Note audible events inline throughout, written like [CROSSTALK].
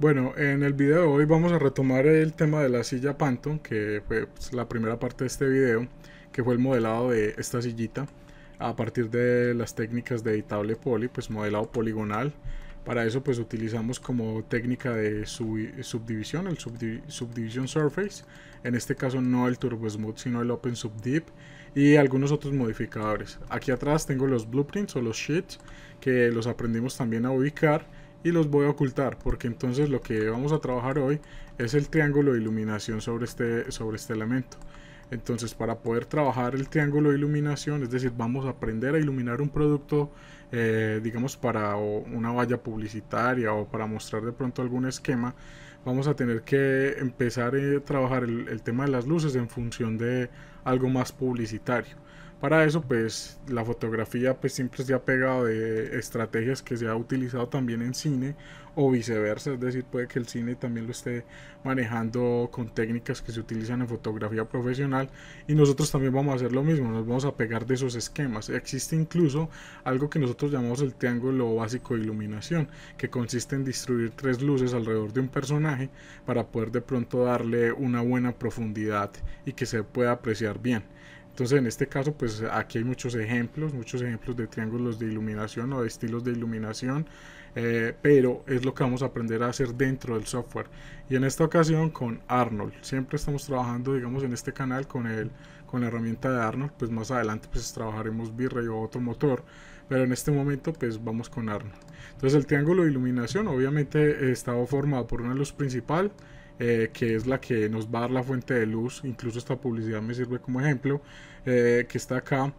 Bueno, en el video de hoy vamos a retomar el tema de la silla Panton, que fue pues, la primera parte de este video, que fue el modelado de esta sillita a partir de las técnicas de editable poly, pues modelado poligonal. Para eso pues utilizamos como técnica de subdivisión, el subdivision surface, en este caso no el turbo smooth sino el open y algunos otros modificadores. Aquí atrás tengo los blueprints o los sheets que los aprendimos también a ubicar y los voy a ocultar porque entonces lo que vamos a trabajar hoy es el triángulo de iluminación sobre este, sobre este elemento. Entonces para poder trabajar el triángulo de iluminación, es decir, vamos a aprender a iluminar un producto, eh, digamos para una valla publicitaria o para mostrar de pronto algún esquema, vamos a tener que empezar a eh, trabajar el tema de las luces en función de algo más publicitario. Para eso, pues la fotografía pues, siempre se ha pegado de estrategias que se ha utilizado también en cine o viceversa, es decir, puede que el cine también lo esté manejando con técnicas que se utilizan en fotografía profesional y nosotros también vamos a hacer lo mismo, nos vamos a pegar de esos esquemas. Existe incluso algo que nosotros llamamos el triángulo básico de iluminación, que consiste en distribuir tres luces alrededor de un personaje para poder de pronto darle una buena profundidad y que se pueda apreciar bien. Entonces en este caso pues aquí hay muchos ejemplos, muchos ejemplos de triángulos de iluminación o de estilos de iluminación, eh, pero es lo que vamos a aprender a hacer dentro del software. Y en esta ocasión con Arnold, siempre estamos trabajando digamos en este canal con, el, con la herramienta de Arnold, pues más adelante pues trabajaremos V-Ray o otro motor, pero en este momento pues vamos con Arnold. Entonces el triángulo de iluminación obviamente estaba formado por una luz principal, eh, que es la que nos va a dar la fuente de luz, incluso esta publicidad me sirve como ejemplo, eh, que está acá,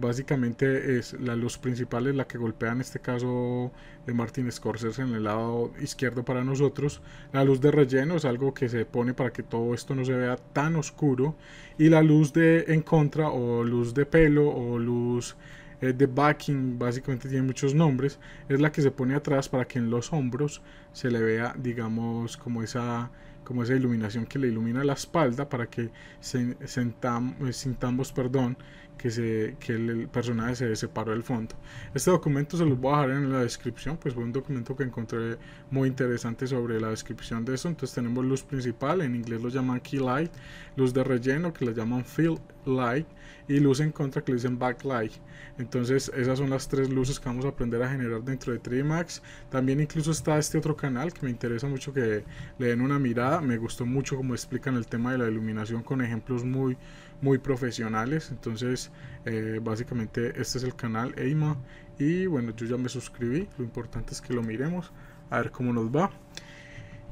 básicamente es la luz principal es la que golpea en este caso de Martin Scorsese en el lado izquierdo para nosotros, la luz de relleno es algo que se pone para que todo esto no se vea tan oscuro y la luz de en contra o luz de pelo o luz es eh, de backing, básicamente tiene muchos nombres, es la que se pone atrás para que en los hombros se le vea, digamos, como esa, como esa iluminación que le ilumina la espalda para que se, sentamos, eh, sintamos perdón, que, se, el, personaje se separó del fondo. Este documento se los voy a dejar en la descripción, pues fue un documento que encontré muy interesante sobre la descripción de eso. Entonces tenemos luz principal, en inglés lo llaman key light, luz de relleno que la llaman fill light y luz en contra que le back light Entonces esas son las tres luces que vamos a aprender a generar dentro de 3D Max También incluso está este otro canal que me interesa mucho que le den una mirada. Me gustó mucho cómo explican el tema de la iluminación con ejemplos muy muy profesionales. Entonces, eh, básicamente este es el canal EIMA. Y bueno, yo ya me suscribí. Lo importante es que lo miremos, a ver cómo nos va.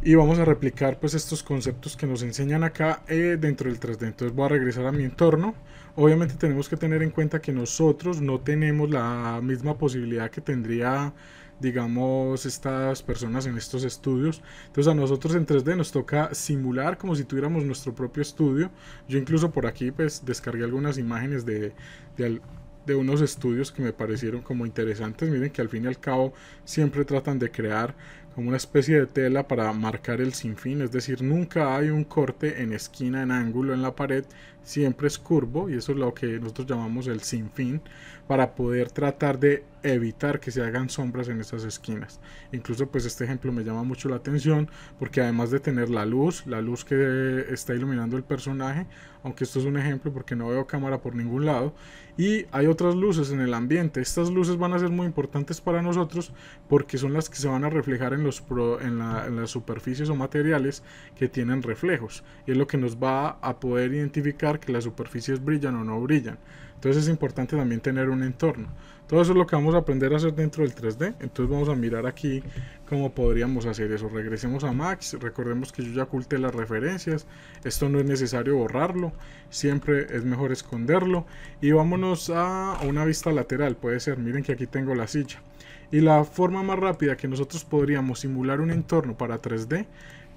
Y vamos a replicar pues estos conceptos que nos enseñan acá eh, dentro del 3D. Entonces voy a regresar a mi entorno. Obviamente tenemos que tener en cuenta que nosotros no tenemos la misma posibilidad que tendría digamos, estas personas en estos estudios. Entonces a nosotros en 3D nos toca simular como si tuviéramos nuestro propio estudio. Yo incluso por aquí pues descargué algunas imágenes de, de, de unos estudios que me parecieron como interesantes. Miren que al fin y al cabo siempre tratan de crear como una especie de tela para marcar el sinfín, es decir, nunca hay un corte en esquina, en ángulo, en la pared, siempre es curvo y eso es lo que nosotros llamamos el sinfín para poder tratar de evitar que se hagan sombras en esas esquinas. Incluso pues este ejemplo me llama mucho la atención porque además de tener la luz, la luz que está iluminando el personaje, aunque esto es un ejemplo porque no veo cámara por ningún lado, y hay otras luces en el ambiente. Estas luces van a ser muy importantes para nosotros porque son las que se van a reflejar en, los en, en las superficies o materiales que tienen reflejos y es lo que nos va a poder identificar que las superficies brillan o no brillan. Entonces es importante también tener un entorno. Todo eso es lo que vamos a aprender a hacer dentro del 3D. Entonces vamos a mirar aquí cómo podríamos hacer eso. Regresemos a Max. Recordemos que yo ya oculté las referencias. Esto no es necesario borrarlo. Siempre es mejor esconderlo. Y vámonos a una vista lateral. Puede ser. Miren que aquí tengo la silla. Y la forma más rápida que nosotros podríamos simular un entorno para 3D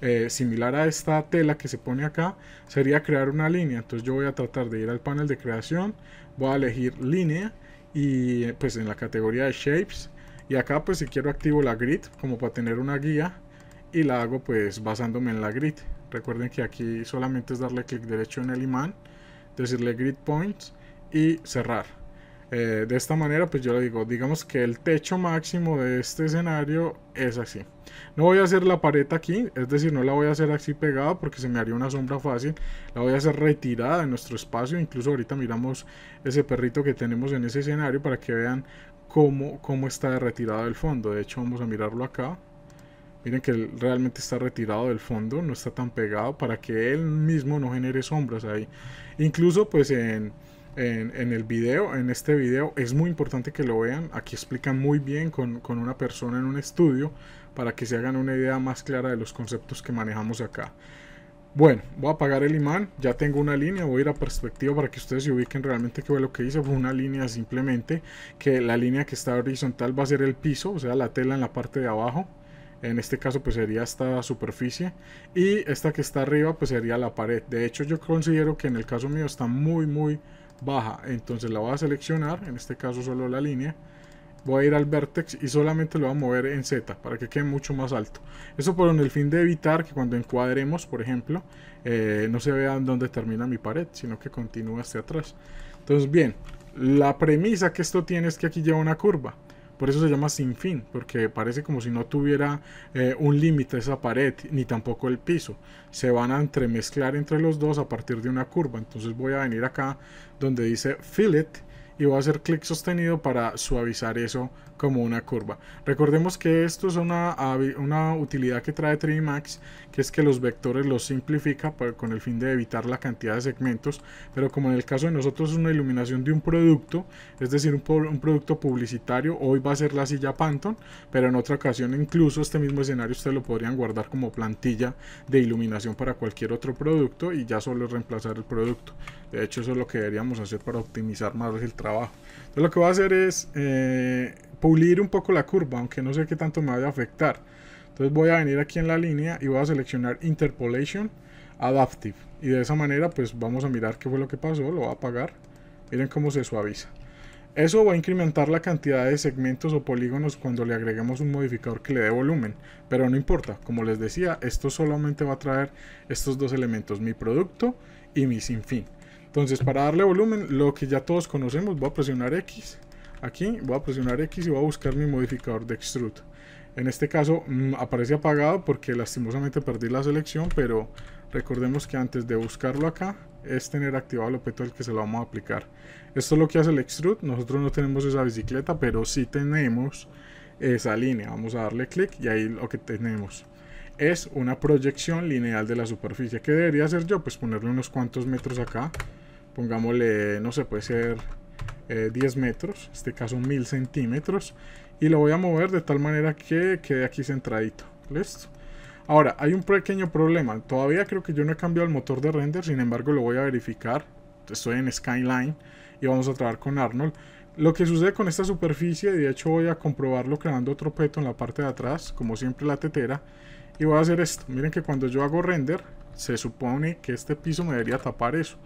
eh, similar a esta tela que se pone acá sería crear una línea entonces yo voy a tratar de ir al panel de creación voy a elegir línea y pues en la categoría de shapes y acá pues si quiero activo la grid como para tener una guía y la hago pues basándome en la grid recuerden que aquí solamente es darle clic derecho en el imán decirle grid points y cerrar eh, de esta manera, pues yo le digo, digamos que el techo máximo de este escenario es así. No voy a hacer la pared aquí, es decir, no la voy a hacer así pegada porque se me haría una sombra fácil. La voy a hacer retirada de nuestro espacio. Incluso ahorita miramos ese perrito que tenemos en ese escenario para que vean cómo, cómo está retirado del fondo. De hecho, vamos a mirarlo acá. Miren que realmente está retirado del fondo, no está tan pegado para que él mismo no genere sombras ahí. Incluso pues en en, el video, en este video. Es muy importante que lo vean. Aquí explican muy bien con, con una persona en un estudio para que se hagan una idea más clara de los conceptos que manejamos acá. Bueno, voy a apagar el imán, ya tengo una línea, voy a ir a perspectiva para que ustedes se ubiquen realmente qué fue lo que hice, fue una línea simplemente, que la línea que está horizontal va a ser el piso, o sea la tela en la parte de abajo, en este caso pues sería esta superficie, y esta que está arriba pues sería la pared, de hecho yo considero que en el caso mío está muy muy baja. Entonces la voy a seleccionar, en este caso solo la línea. Voy a ir al vertex y solamente lo voy a mover en Z para que quede mucho más alto. Eso por el fin de evitar que cuando encuadremos, por ejemplo, eh, no se vea dónde termina mi pared, sino que continúe hacia atrás. Entonces bien, la premisa que esto tiene es que aquí lleva una curva. Por eso se llama sin fin, porque parece como si no tuviera eh, un límite esa pared, ni tampoco el piso. Se van a entremezclar entre los dos a partir de una curva. Entonces voy a venir acá donde dice fillet y voy a hacer clic sostenido para suavizar eso como una curva. Recordemos que esto es una, una utilidad que trae 3 Max, que es que los vectores los simplifica con el fin de evitar la cantidad de segmentos, pero como en el caso de nosotros es una iluminación de un producto, es decir, un, producto publicitario, hoy va a ser la silla Pantone, pero en otra ocasión incluso este mismo escenario ustedes lo podrían guardar como plantilla de iluminación para cualquier otro producto y ya solo reemplazar el producto. De hecho, eso es lo que deberíamos hacer para optimizar más el trabajo. Entonces lo que voy a hacer es... Eh, pulir un poco la curva, aunque no sé qué tanto me vaya a afectar. Entonces voy a venir aquí en la línea y voy a seleccionar Interpolation Adaptive. Y de esa manera pues vamos a mirar qué fue lo que pasó, lo voy a apagar. Miren cómo se suaviza. Eso va a incrementar la cantidad de segmentos o polígonos cuando le agreguemos un modificador que le dé volumen, pero no importa, como les decía, esto solamente va a traer estos dos elementos, mi producto y mi sinfín. Entonces para darle volumen, lo que ya todos conocemos, voy a presionar X Aquí voy a presionar X y voy a buscar mi modificador de extrude. En este caso mm, aparece apagado porque lastimosamente perdí la selección, pero recordemos que antes de buscarlo acá es tener activado el objeto al que se lo vamos a aplicar. Esto es lo que hace el extrude, nosotros no tenemos esa bicicleta, pero sí tenemos esa línea. Vamos a darle clic y ahí lo que tenemos es una proyección lineal de la superficie. ¿Qué debería hacer yo? Pues ponerle unos cuantos metros acá. Pongámosle, no sé, puede ser 10 eh, metros, en este caso 1000 centímetros, y lo voy a mover de tal manera que quede aquí centradito. Listo. Ahora, hay un pequeño problema. Todavía creo que yo no he cambiado el motor de render, sin embargo lo voy a verificar. Estoy en Skyline y vamos a trabajar con Arnold. Lo que sucede con esta superficie, de hecho voy a comprobarlo creando otro peto en la parte de atrás, como siempre la tetera. Y voy a hacer esto. Miren que cuando yo hago render, se supone que este piso me debería tapar eso.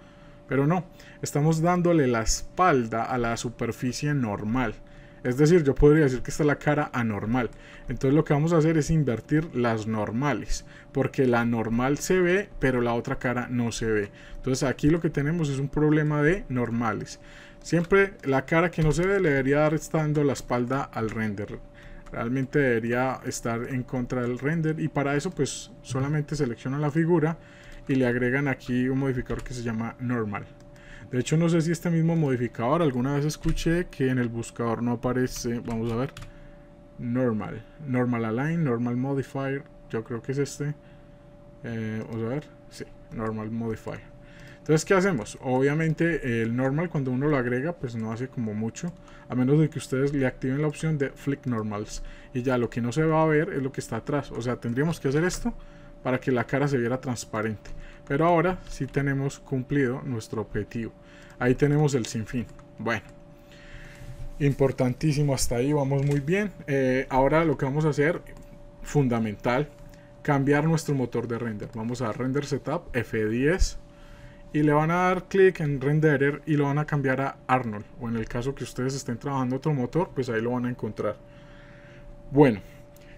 Pero no, estamos dándole la espalda a la superficie normal. Es decir, yo podría decir que está es la cara anormal. Entonces lo que vamos a hacer es invertir las normales. Porque la normal se ve, pero la otra cara no se ve. Entonces aquí lo que tenemos es un problema de normales. Siempre la cara que no se ve le debería estar dando la espalda al render. Realmente debería estar en contra del render. Y para eso pues solamente selecciona la figura y le agregan aquí un modificador que se llama normal. De hecho no sé si este mismo modificador, alguna vez escuché que en el buscador no aparece, vamos a ver, normal, normal align, normal modifier, yo creo que es este, eh, vamos a ver, sí, normal modifier. Entonces, ¿qué hacemos? Obviamente el normal cuando uno lo agrega pues no hace como mucho, a menos de que ustedes le activen la opción de flick normals y ya lo que no se va a ver es lo que está atrás, o sea, tendríamos que hacer esto para que la cara se viera transparente. Pero ahora sí tenemos cumplido nuestro objetivo. Ahí tenemos el sinfín. Bueno, importantísimo hasta ahí, vamos muy bien. Eh, ahora lo que vamos a hacer, fundamental, cambiar nuestro motor de render. Vamos a render setup F10 y le van a dar clic en renderer y lo van a cambiar a Arnold. O en el caso que ustedes estén trabajando otro motor, pues ahí lo van a encontrar. Bueno,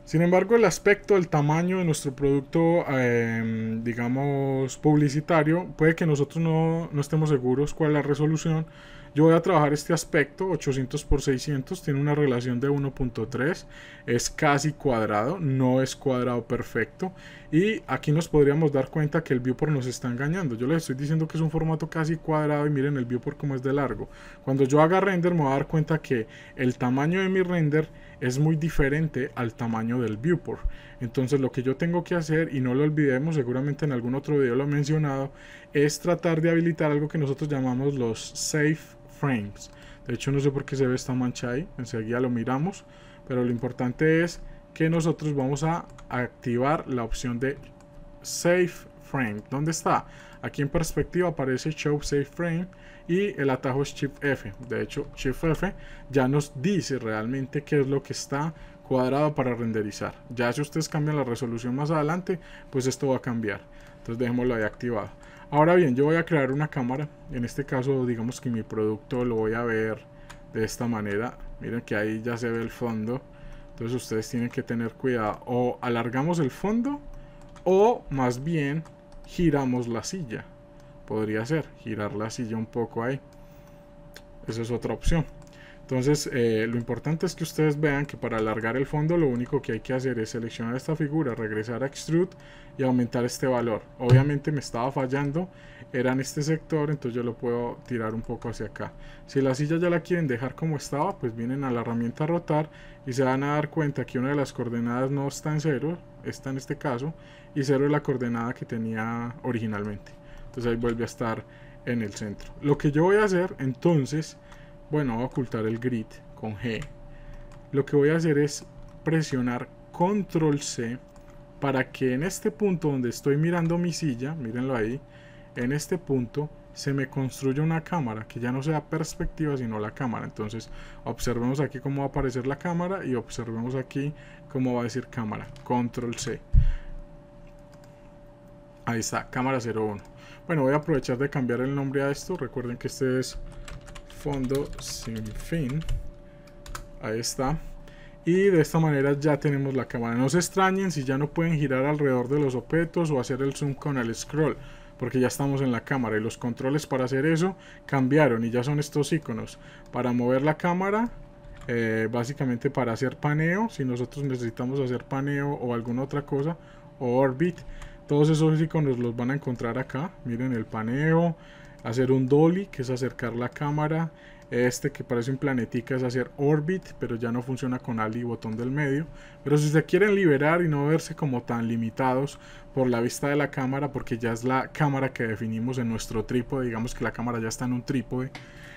sin embargo, el aspecto, el tamaño de nuestro producto, em, digamos, publicitario, puede que nosotros no, estemos seguros cuál es la resolución. Yo voy a trabajar este aspecto, 800 x 600, tiene una relación de 1.3, es casi cuadrado, no es cuadrado perfecto. Y aquí nos podríamos dar cuenta que el viewport nos está engañando. Yo les estoy diciendo que es un formato casi cuadrado y miren el viewport como es de largo. Cuando yo haga render me voy a dar cuenta que el tamaño de mi render es muy diferente al tamaño del viewport. Entonces lo que yo tengo que hacer, y no lo olvidemos, seguramente en algún otro video lo he mencionado, es tratar de habilitar algo que nosotros llamamos los safe frames. De hecho no sé por qué se ve esta mancha ahí, enseguida lo miramos, pero lo importante es que nosotros vamos a activar la opción de Safe Frame. ¿Dónde está? Aquí en perspectiva aparece Show Safe Frame y el atajo es Shift F. De hecho, Shift F ya nos dice realmente qué es lo que está cuadrado para renderizar. Ya si ustedes cambian la resolución más adelante, pues esto va a cambiar. Entonces dejémoslo ahí activado. Ahora bien, yo voy a crear una cámara. En este caso, digamos que mi producto lo voy a ver de esta manera. Miren que ahí ya se ve el fondo. Entonces ustedes tienen que tener cuidado. O alargamos el fondo o más bien giramos la silla podría ser girar la silla un poco ahí esa es otra opción entonces eh, lo importante es que ustedes vean que para alargar el fondo lo único que hay que hacer es seleccionar esta figura regresar a extrude y aumentar este valor obviamente me estaba fallando era en este sector entonces yo lo puedo tirar un poco hacia acá si la silla ya la quieren dejar como estaba pues vienen a la herramienta rotar y se van a dar cuenta que una de las coordenadas no está en cero está en este caso y cero es la coordenada que tenía originalmente entonces ahí vuelve a estar en el centro. Lo que yo voy a hacer entonces, bueno, voy a ocultar el grid con G. Lo que voy a hacer es presionar control C para que en este punto donde estoy mirando mi silla, mírenlo ahí, en este punto se me construye una cámara que ya no sea perspectiva sino la cámara entonces observemos aquí cómo va a aparecer la cámara y observemos aquí cómo va a decir cámara control C Ahí está, cámara 01. Bueno, voy a aprovechar de cambiar el nombre a esto. Recuerden que este es fondo sin fin. Ahí está. Y de esta manera ya tenemos la cámara. No se extrañen si ya no pueden girar alrededor de los objetos o hacer el zoom con el scroll. Porque ya estamos en la cámara y los controles para hacer eso cambiaron y ya son estos iconos. Para mover la cámara, eh, básicamente para hacer paneo, si nosotros necesitamos hacer paneo o alguna otra cosa, o orbit, todos esos iconos los van a encontrar acá. Miren el paneo, hacer un dolly, que es acercar la cámara. Este que parece un planetica es hacer orbit, pero ya no funciona con ali botón del medio. Pero si se quieren liberar y no verse como tan limitados por la vista de la cámara, porque ya es la cámara que definimos en nuestro trípode, digamos que la cámara ya está en un trípode,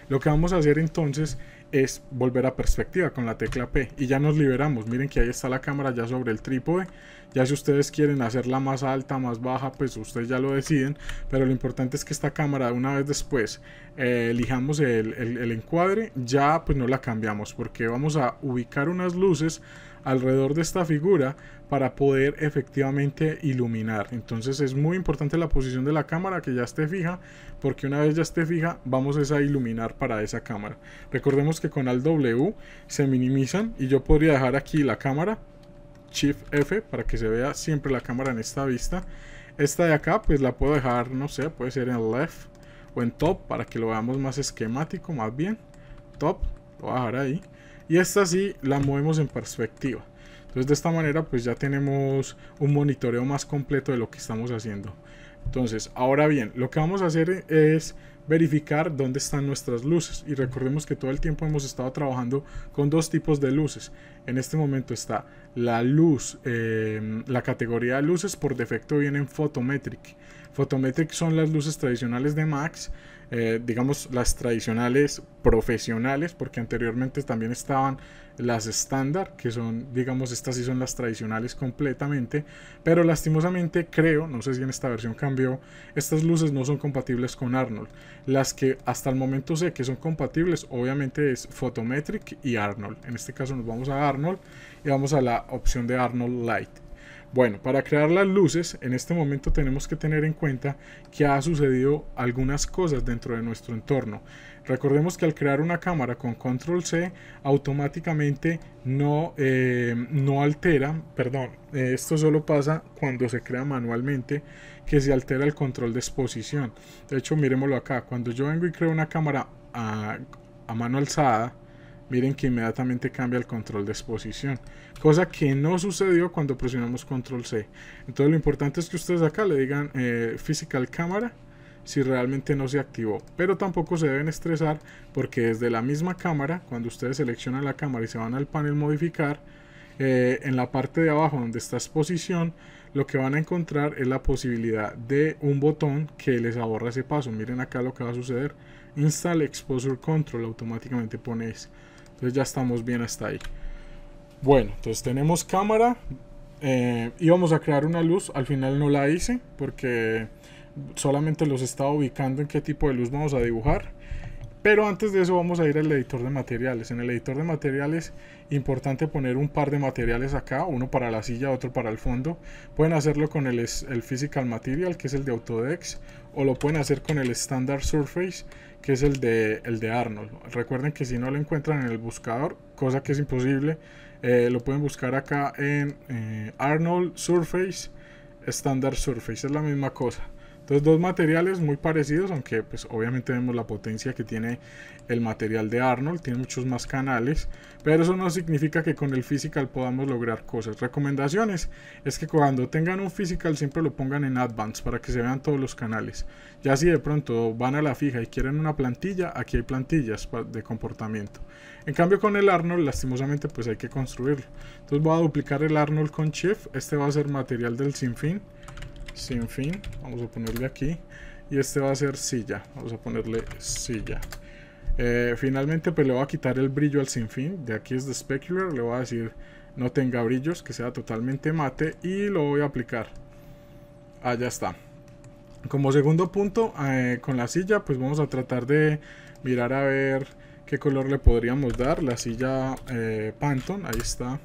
lo que vamos a hacer entonces es volver a perspectiva con la tecla P y ya nos liberamos. Miren que ahí está la cámara ya sobre el trípode. Ya si ustedes quieren hacerla más alta, más baja, pues ustedes ya lo deciden. Pero lo importante es que esta cámara una vez después eh, elijamos el, el encuadre, ya pues no la cambiamos porque vamos a ubicar unas luces alrededor de esta figura para poder efectivamente iluminar. Entonces es muy importante la posición de la cámara que ya esté fija, porque una vez ya esté fija, vamos a iluminar para esa cámara. Recordemos que con Alt W se minimizan y yo podría dejar aquí la cámara, Shift F, para que se vea siempre la cámara en esta vista. Esta de acá, pues la puedo dejar, no sé, puede ser en left o en top, para que lo veamos más esquemático, más bien. Top, ahora ahí. Y esta sí la movemos en perspectiva. Entonces de esta manera pues ya tenemos un monitoreo más completo de lo que estamos haciendo. Entonces ahora bien, lo que vamos a hacer es verificar dónde están nuestras luces y recordemos que todo el tiempo hemos estado trabajando con dos tipos de luces en este momento está la luz em, la categoría de luces por defecto viene en photometric photometric son las luces tradicionales de max eh, digamos, las tradicionales profesionales, porque anteriormente también estaban las estándar, que son, digamos, estas sí son las tradicionales completamente, pero lastimosamente creo, no sé si en esta versión cambió, estas luces no son compatibles con Arnold. Las que hasta el momento sé que son compatibles, obviamente es Photometric y Arnold. En este caso nos vamos a Arnold y vamos a la opción de Arnold Light. Bueno, para crear las luces, en este momento tenemos que tener en cuenta que ha sucedido algunas cosas dentro de nuestro entorno. Recordemos que al crear una cámara con control C, automáticamente no, eh, no altera, perdón, eh, esto solo pasa cuando se crea manualmente, que se altera el control de exposición. De hecho, miremoslo acá, cuando yo vengo y creo una cámara a, a mano alzada, miren que inmediatamente cambia el control de exposición, cosa que no sucedió cuando presionamos control C. Entonces lo importante es que ustedes acá le digan eh, physical camera si realmente no se activó, pero tampoco se deben estresar porque desde la misma cámara, cuando ustedes seleccionan la cámara y se van al panel modificar, eh, en la parte de abajo donde está exposición, lo que van a encontrar es la posibilidad de un botón que les ahorra ese paso. Miren acá lo que va a suceder. Install Exposure Control, automáticamente ponéis entonces ya estamos bien hasta ahí. Bueno, entonces tenemos cámara. y eh, íbamos a crear una luz, al final no la hice porque solamente los estaba ubicando en qué tipo de luz vamos a dibujar. Pero antes de eso vamos a ir al editor de materiales. En el editor de materiales, importante poner un par de materiales acá, uno para la silla, otro para el fondo. Pueden hacerlo con el, Physical Material, que es el de Autodex, o lo pueden hacer con el Standard Surface, que es el de, el de Arnold. Recuerden que si no lo encuentran en el buscador, cosa que es imposible, eh, lo pueden buscar acá en eh, Arnold Surface, Standard Surface, es la misma cosa. Entonces dos materiales muy parecidos, aunque pues obviamente vemos la potencia que tiene el material de Arnold, tiene muchos más canales, pero eso no significa que con el physical podamos lograr cosas. Recomendaciones es que cuando tengan un physical siempre lo pongan en advance para que se vean todos los canales. Ya si de pronto van a la fija y quieren una plantilla, aquí hay plantillas de comportamiento. En cambio con el Arnold lastimosamente pues hay que construirlo. Entonces voy a duplicar el Arnold con Chef, este va a ser material del sinfín sin fin. Vamos a ponerle aquí. Y este va a ser silla. Vamos a ponerle silla. Eh, finalmente pues le voy a quitar el brillo al sin fin, De aquí es de specular. Le voy a decir no tenga brillos. Que sea totalmente mate. Y lo voy a aplicar. Allá está. Como segundo punto eh, con la silla pues vamos a tratar de mirar a ver qué color le podríamos dar. La silla eh, Pantone. Ahí está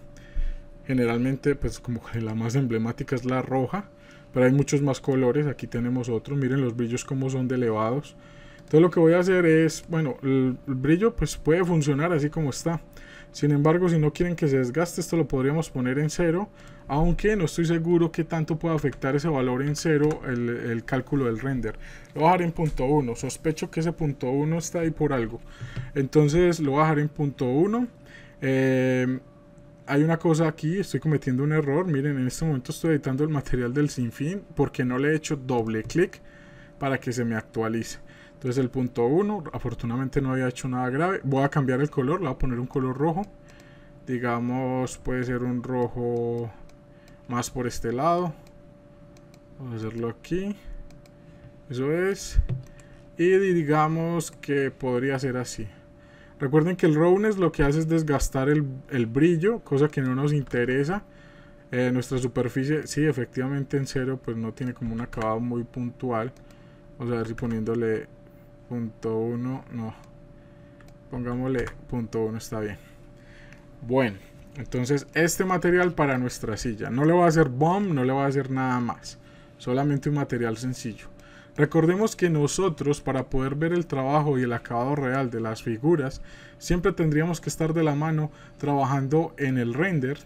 generalmente pues como que la más emblemática es la roja pero hay muchos más colores, aquí tenemos otro. miren los brillos como son de elevados. Entonces lo que voy a hacer es, bueno, el brillo pues puede funcionar así como está. Sin embargo, si no quieren que se desgaste, esto lo podríamos poner en cero, aunque no estoy seguro que tanto pueda afectar ese valor en cero el, cálculo del render. Lo voy a en punto 1, sospecho que ese punto 1 está ahí por algo. Entonces lo voy a en punto 1 hay una cosa aquí, estoy cometiendo un error. Miren, en este momento estoy editando el material del sinfín porque no le he hecho doble clic para que se me actualice. Entonces el punto 1, afortunadamente no había hecho nada grave. Voy a cambiar el color, le voy a poner un color rojo. Digamos, puede ser un rojo más por este lado. Vamos a hacerlo aquí. Eso es. Y digamos que podría ser así. Recuerden que el roughness lo que hace es desgastar el, brillo, cosa que no nos interesa. Eh, nuestra superficie, sí, efectivamente en cero, pues no tiene como un acabado muy puntual. Vamos a ver si poniéndole punto uno, no. Pongámosle punto uno, está bien. Bueno, entonces este material para nuestra silla. No le va a hacer bomb, no le voy a hacer nada más. Solamente un material sencillo. Recordemos que nosotros para poder ver el trabajo y el acabado real de las figuras siempre tendríamos que estar de la mano trabajando en el render.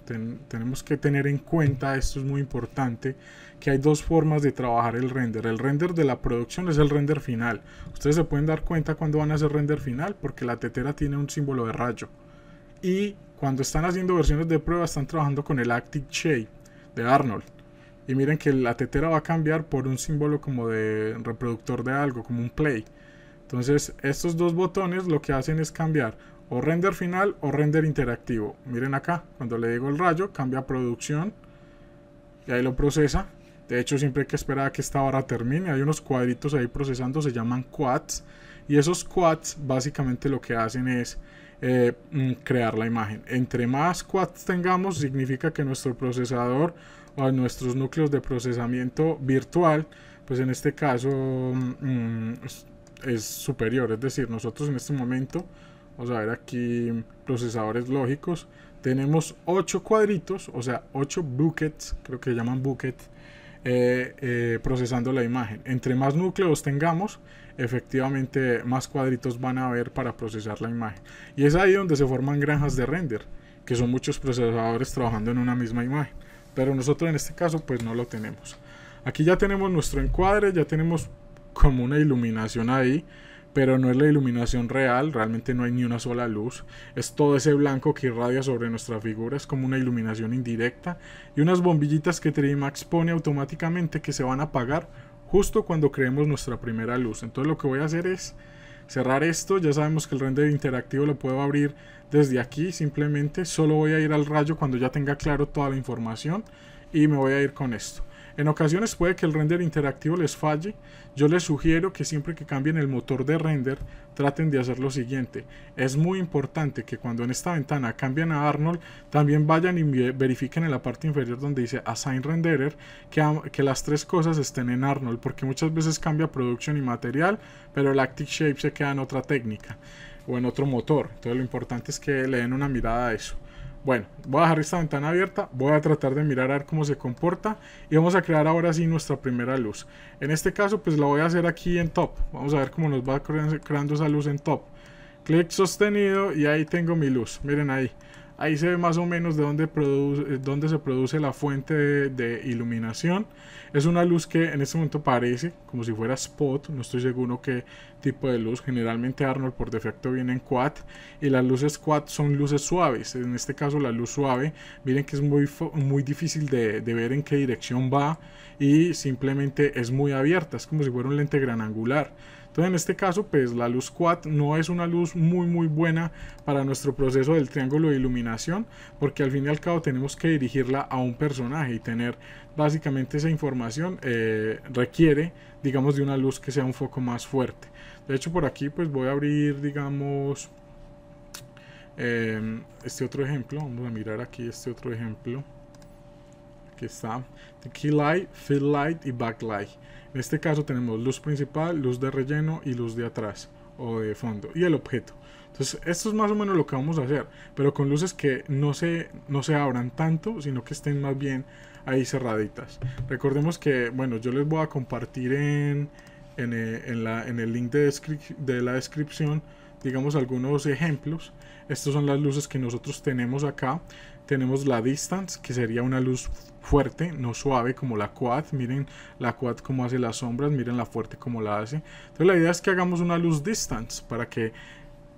tenemos que tener en cuenta, esto es muy importante, que hay dos formas de trabajar el render. El render de la producción es el render final. Ustedes se pueden dar cuenta cuando van a hacer render final porque la tetera tiene un símbolo de rayo. Y cuando están haciendo versiones de prueba están trabajando con el Active Shape de Arnold. Y miren que la tetera va a cambiar por un símbolo como de reproductor de algo, como un play. Entonces estos dos botones lo que hacen es cambiar o render final o render interactivo. Miren acá, cuando le digo el rayo, cambia producción y ahí lo procesa. De hecho, siempre hay que esperar a que esta barra termine. Hay unos cuadritos ahí procesando, se llaman quads. Y esos quads básicamente lo que hacen es eh, mm, crear la imagen. Entre más quads tengamos, significa que nuestro procesador nuestros núcleos de procesamiento virtual, pues en este caso mm, mm, es, superior. Es decir, nosotros en este momento, vamos a ver aquí procesadores lógicos, tenemos 8 cuadritos, o sea, 8 buckets, creo que llaman bucket, eh, eh, procesando la imagen. Entre más núcleos tengamos, efectivamente más cuadritos van a haber para procesar la imagen. Y es ahí donde se forman granjas de render, que son muchos procesadores trabajando en una misma imagen pero nosotros en este caso pues no lo tenemos. Aquí ya tenemos nuestro encuadre, ya tenemos como una iluminación ahí, pero no es la iluminación real, realmente no hay ni una sola luz, es todo ese blanco que irradia sobre nuestra figura, es como una iluminación indirecta y unas bombillitas que Trimax pone automáticamente que se van a apagar justo cuando creemos nuestra primera luz. Entonces lo que voy a hacer es cerrar esto, ya sabemos que el render interactivo lo puedo abrir desde aquí simplemente solo voy a ir al rayo cuando ya tenga claro toda la información y me voy a ir con esto. En ocasiones puede que el render interactivo les falle, yo les sugiero que siempre que cambien el motor de render traten de hacer lo siguiente. Es muy importante que cuando en esta ventana cambien a Arnold, también vayan y verifiquen en la parte inferior donde dice Assign Renderer que, que las tres cosas estén en Arnold, porque muchas veces cambia producción y Material, pero el Active Shape se queda en otra técnica o en otro motor. Entonces lo importante es que le den una mirada a eso. Bueno, voy a dejar esta ventana abierta, voy a tratar de mirar a ver cómo se comporta y vamos a crear ahora sí nuestra primera luz. En este caso pues la voy a hacer aquí en top, vamos a ver cómo nos va creando esa luz en top. Clic sostenido y ahí tengo mi luz, miren ahí. Ahí se ve más o menos de dónde, eh, dónde se produce la fuente de, iluminación. Es una luz que en este momento parece como si fuera spot. No estoy seguro qué tipo de luz. Generalmente Arnold por defecto viene en quad. Y las luces quad son luces suaves. En este caso la luz suave. Miren que es muy, muy difícil de, ver en qué dirección va. Y simplemente es muy abierta. Es como si fuera un lente gran angular. Entonces en este caso pues la luz quad no es una luz muy muy buena para nuestro proceso del triángulo de iluminación porque al fin y al cabo tenemos que dirigirla a un personaje y tener básicamente esa información eh, requiere digamos de una luz que sea un foco más fuerte. De hecho por aquí pues voy a abrir digamos eh, este otro ejemplo, vamos a mirar aquí este otro ejemplo que está Key Light, Fill Light y Backlight. En este caso tenemos luz principal, luz de relleno y luz de atrás o de fondo y el objeto. Entonces esto es más o menos lo que vamos a hacer, pero con luces que no se, no se abran tanto, sino que estén más bien ahí cerraditas. Recordemos que, bueno, yo les voy a compartir en, en, eh, el link de, de la descripción, digamos, algunos ejemplos. Estas son las luces que nosotros tenemos acá. Tenemos la distance, que sería una luz fuerte, no suave como la quad. Miren la quad como hace las sombras, miren la fuerte como la hace. Entonces la idea es que hagamos una luz distance para que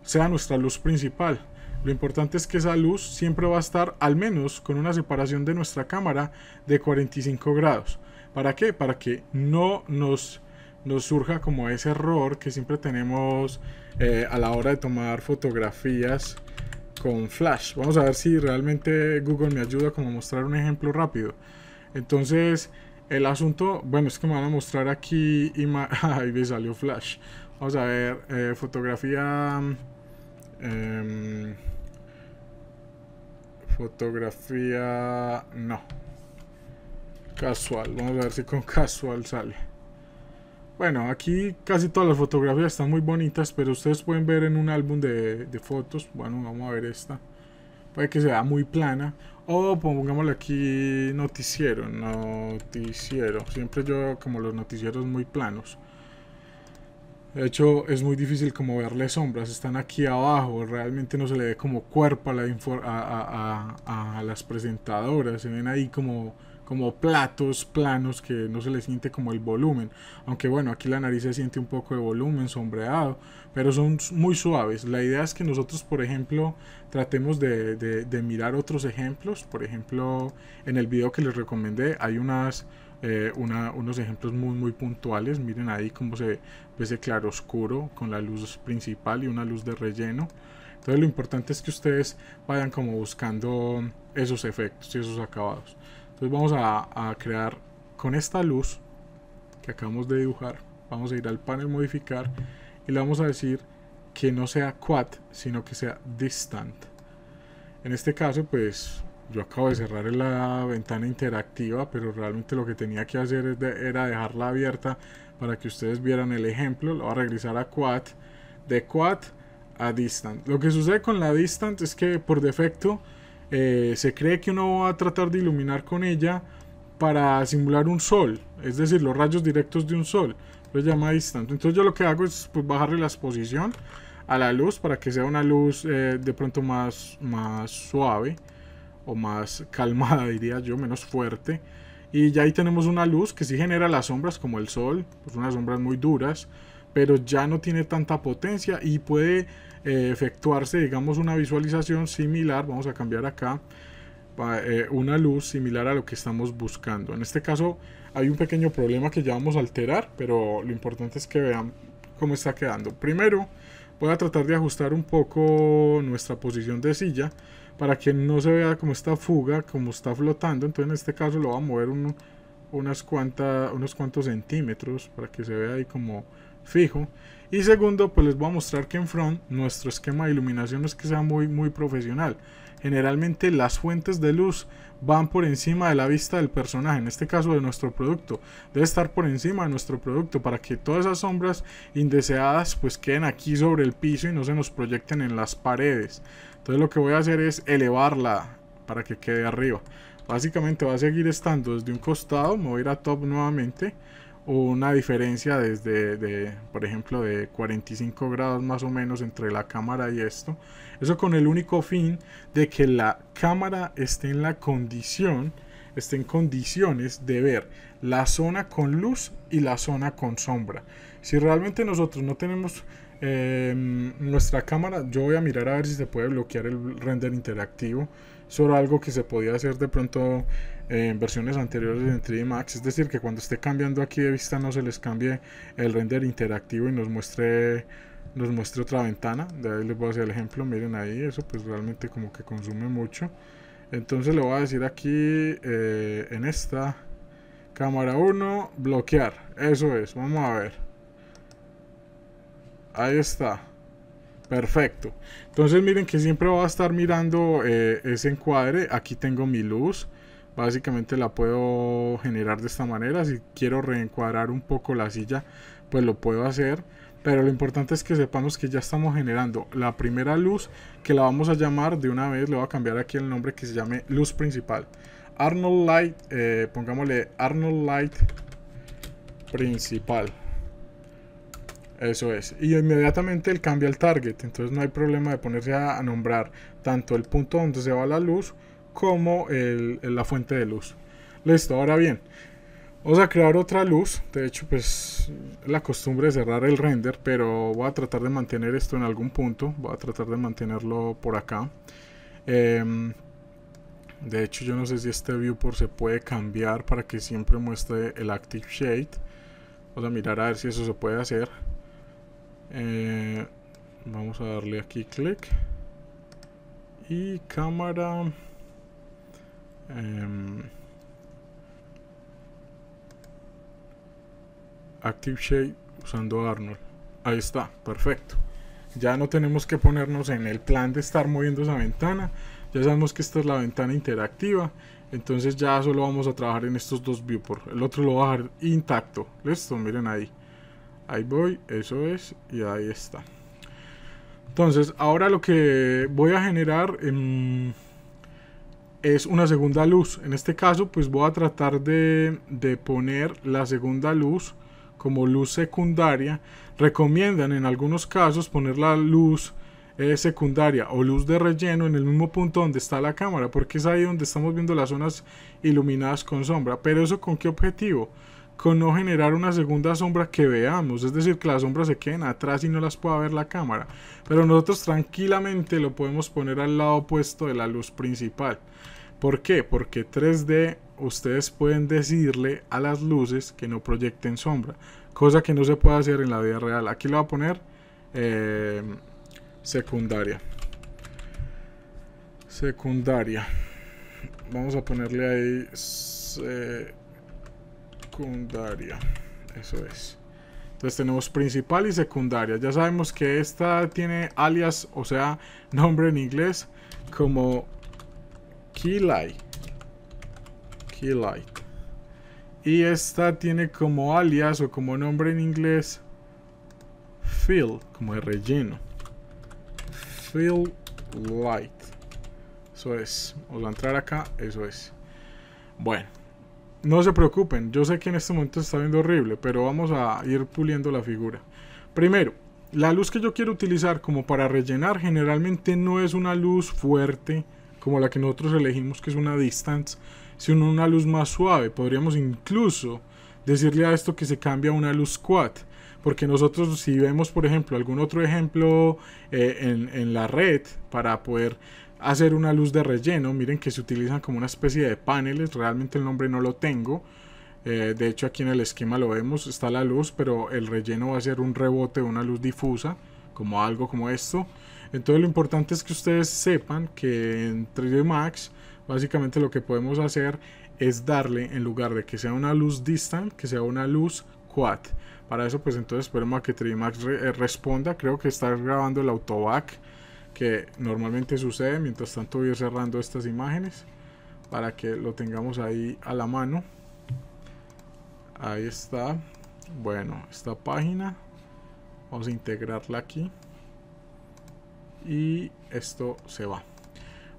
sea nuestra luz principal. Lo importante es que esa luz siempre va a estar al menos con una separación de nuestra cámara de 45 grados. ¿Para qué? Para que no nos, nos surja como ese error que siempre tenemos eh, a la hora de tomar fotografías con Flash. Vamos a ver si realmente Google me ayuda como mostrar un ejemplo rápido. Entonces, el asunto, bueno, es que me van a mostrar aquí, [LAUGHS] y me salió Flash. Vamos a ver, eh, fotografía... Em, fotografía... No. Casual, vamos a ver si con [LAUGHS] casual sale. Bueno, aquí casi todas las fotografías están muy bonitas, pero ustedes pueden ver en un álbum de, fotos. Bueno, vamos a ver esta. Puede que sea muy plana. O pongámosle aquí noticiero, noticiero. Siempre yo como los noticieros muy planos. De hecho, es muy difícil como verle sombras. Están aquí abajo. Realmente no se le ve como cuerpo la a las presentadoras. Se ven ahí como como platos planos que no se le siente como el volumen. Aunque bueno, aquí la nariz se siente un poco de volumen, sombreado, pero son muy suaves. La idea es que nosotros, por ejemplo, tratemos de, mirar otros ejemplos. Por ejemplo, en el video que les recomendé hay unas... Eh, unos ejemplos muy muy puntuales miren ahí cómo se ve ese oscuro con la luz principal y una luz de relleno entonces lo importante es que ustedes vayan como buscando esos efectos y esos acabados entonces vamos a, crear con esta luz que acabamos de dibujar, vamos a ir al panel modificar y le vamos a decir que no sea quad, sino que sea distant. En este caso, pues yo acabo de cerrar la ventana interactiva, pero realmente lo que tenía que hacer era dejarla abierta para que ustedes vieran el ejemplo. Lo voy a regresar a quad, de quad a distant. Lo que sucede con la distant es que por defecto eh, se cree que uno va a tratar de iluminar con ella para simular un sol, es decir, los rayos directos de un sol, lo llama distante. Entonces yo lo que hago es pues, bajarle la exposición a la luz para que sea una luz eh, de pronto más, más suave o más [LAUGHS] calmada, diría yo, menos fuerte. Y ya ahí tenemos una luz que sí genera las sombras como el sol, pues unas sombras muy duras, pero ya no tiene tanta potencia y puede eh, efectuarse, digamos, una visualización similar. Vamos a cambiar acá eh, una luz similar a lo que estamos buscando. En este caso hay un pequeño problema que ya vamos a alterar, pero lo importante es que vean cómo está quedando. Primero voy a tratar de ajustar un poco nuestra posición de silla para que no se vea como esta fuga, como está flotando. Entonces en este caso lo voy a mover unos cuantos centímetros para que se vea ahí como fijo. Y segundo, pues les voy a mostrar que en Front nuestro esquema de iluminación es que sea muy, muy profesional. Generalmente las fuentes de luz van por encima de la vista del personaje, en este caso de nuestro producto. Debe estar por encima de nuestro producto para que todas esas sombras indeseadas pues queden aquí sobre el piso y no se nos proyecten en las paredes. Entonces lo que voy a hacer es elevarla para que quede arriba. Básicamente va a seguir estando desde un costado, me voy a ir a top nuevamente una diferencia desde, por ejemplo, de 45 grados más o menos entre la cámara y esto. Eso con el único fin de que la cámara esté en la condición, esté en condiciones de ver la zona con luz y la zona con sombra. Si realmente nosotros no tenemos em, nuestra cámara, yo voy a mirar a ver si se puede bloquear el render interactivo eso algo que se podía hacer de pronto en versiones anteriores en 3D Max, es decir, que cuando esté cambiando aquí de vista no se les cambie el render interactivo y nos muestre nos muestre otra ventana, de ahí les voy a hacer el ejemplo, miren ahí, eso pues realmente como que consume mucho. Entonces le voy a decir aquí eh, en esta cámara 1 bloquear, eso es, vamos a ver. Ahí está. Perfecto. Entonces miren que siempre voy a estar mirando eh, ese encuadre. Aquí tengo mi luz. Básicamente la puedo generar de esta manera. Si quiero reencuadrar un poco la silla, pues lo puedo hacer. Pero lo importante es que sepamos que ya estamos generando la primera luz que la vamos a llamar de una vez. Le voy a cambiar aquí el nombre que se llame luz principal. Arnold Light, eh, pongámosle Arnold Light principal. Eso es. Y inmediatamente él cambia el target. Entonces no hay problema de ponerse a, nombrar tanto el punto donde se va la luz como la fuente de luz. Listo, ahora bien. Vamos a crear otra luz. De hecho, pues la costumbre es cerrar el render, pero voy a tratar de mantener esto en algún punto. Voy a tratar de mantenerlo por acá. Em, de hecho, yo no sé si este viewport se puede cambiar para que siempre muestre el active shade. Vamos a mirar a ver si eso se puede hacer. Eh, vamos a darle aquí clic. Y cámara... Em, Active Shade usando Arnold. Ahí está, perfecto. Ya no tenemos que ponernos en el plan de estar moviendo esa ventana. Ya sabemos que esta es la ventana interactiva. Entonces ya solo vamos a trabajar en estos dos viewports. El otro lo va a dejar intacto. Listo, miren ahí. Ahí voy, eso es, y ahí está. Entonces, ahora lo que voy a generar em, es una segunda luz. En este caso, pues voy a tratar de, poner la segunda luz como luz secundaria. Recomiendan en algunos casos poner la luz eh, secundaria o luz de relleno en el mismo punto donde está la cámara, porque es ahí donde estamos viendo las zonas iluminadas con sombra. Pero eso con qué objetivo? con no generar una segunda sombra que veamos, es decir, que las sombras se queden atrás y no las pueda ver la cámara, pero nosotros tranquilamente lo podemos poner al lado opuesto de la luz principal. ¿Por qué? Porque 3D ustedes pueden decirle a las luces que no proyecten sombra, cosa que no se puede hacer en la vida real. Aquí lo voy a poner eh, secundaria. Secundaria. Vamos a ponerle ahí... Eh, secundaria. Eso es. Entonces tenemos principal y secundaria. Ya sabemos que esta tiene alias, o sea, nombre en inglés, como Keylight. Keylight. Y esta tiene como alias o como nombre en inglés Fill, como de relleno. Fill Light. Eso es. Vamos a entrar acá, eso es. Bueno. No se preocupen, yo sé que en este momento está viendo horrible, pero vamos a ir puliendo la figura. Primero, la luz que yo quiero utilizar como para rellenar generalmente no es una luz fuerte como la que nosotros elegimos que es una distance, sino una luz más suave. Podríamos incluso decirle a esto que se cambia a una luz quad. Porque nosotros si vemos por ejemplo algún otro ejemplo eh, en, en la red para poder hacer una luz de relleno. Miren que se utilizan como una especie de paneles, realmente el nombre no lo tengo. Eh, de hecho aquí en el esquema lo vemos, está la luz, pero el relleno va a ser un rebote una luz difusa, como algo como esto. Entonces lo importante es que ustedes sepan que en 3D Max básicamente lo que podemos hacer es darle en lugar de que sea una luz distant, que sea una luz quad. Para eso pues entonces esperemos a que 3D Max eh, responda, creo que está grabando el autoback que normalmente sucede. Mientras tanto voy cerrando estas imágenes para que lo tengamos ahí a la mano. Ahí está. Bueno, esta página. Vamos a integrarla aquí. Y esto se va.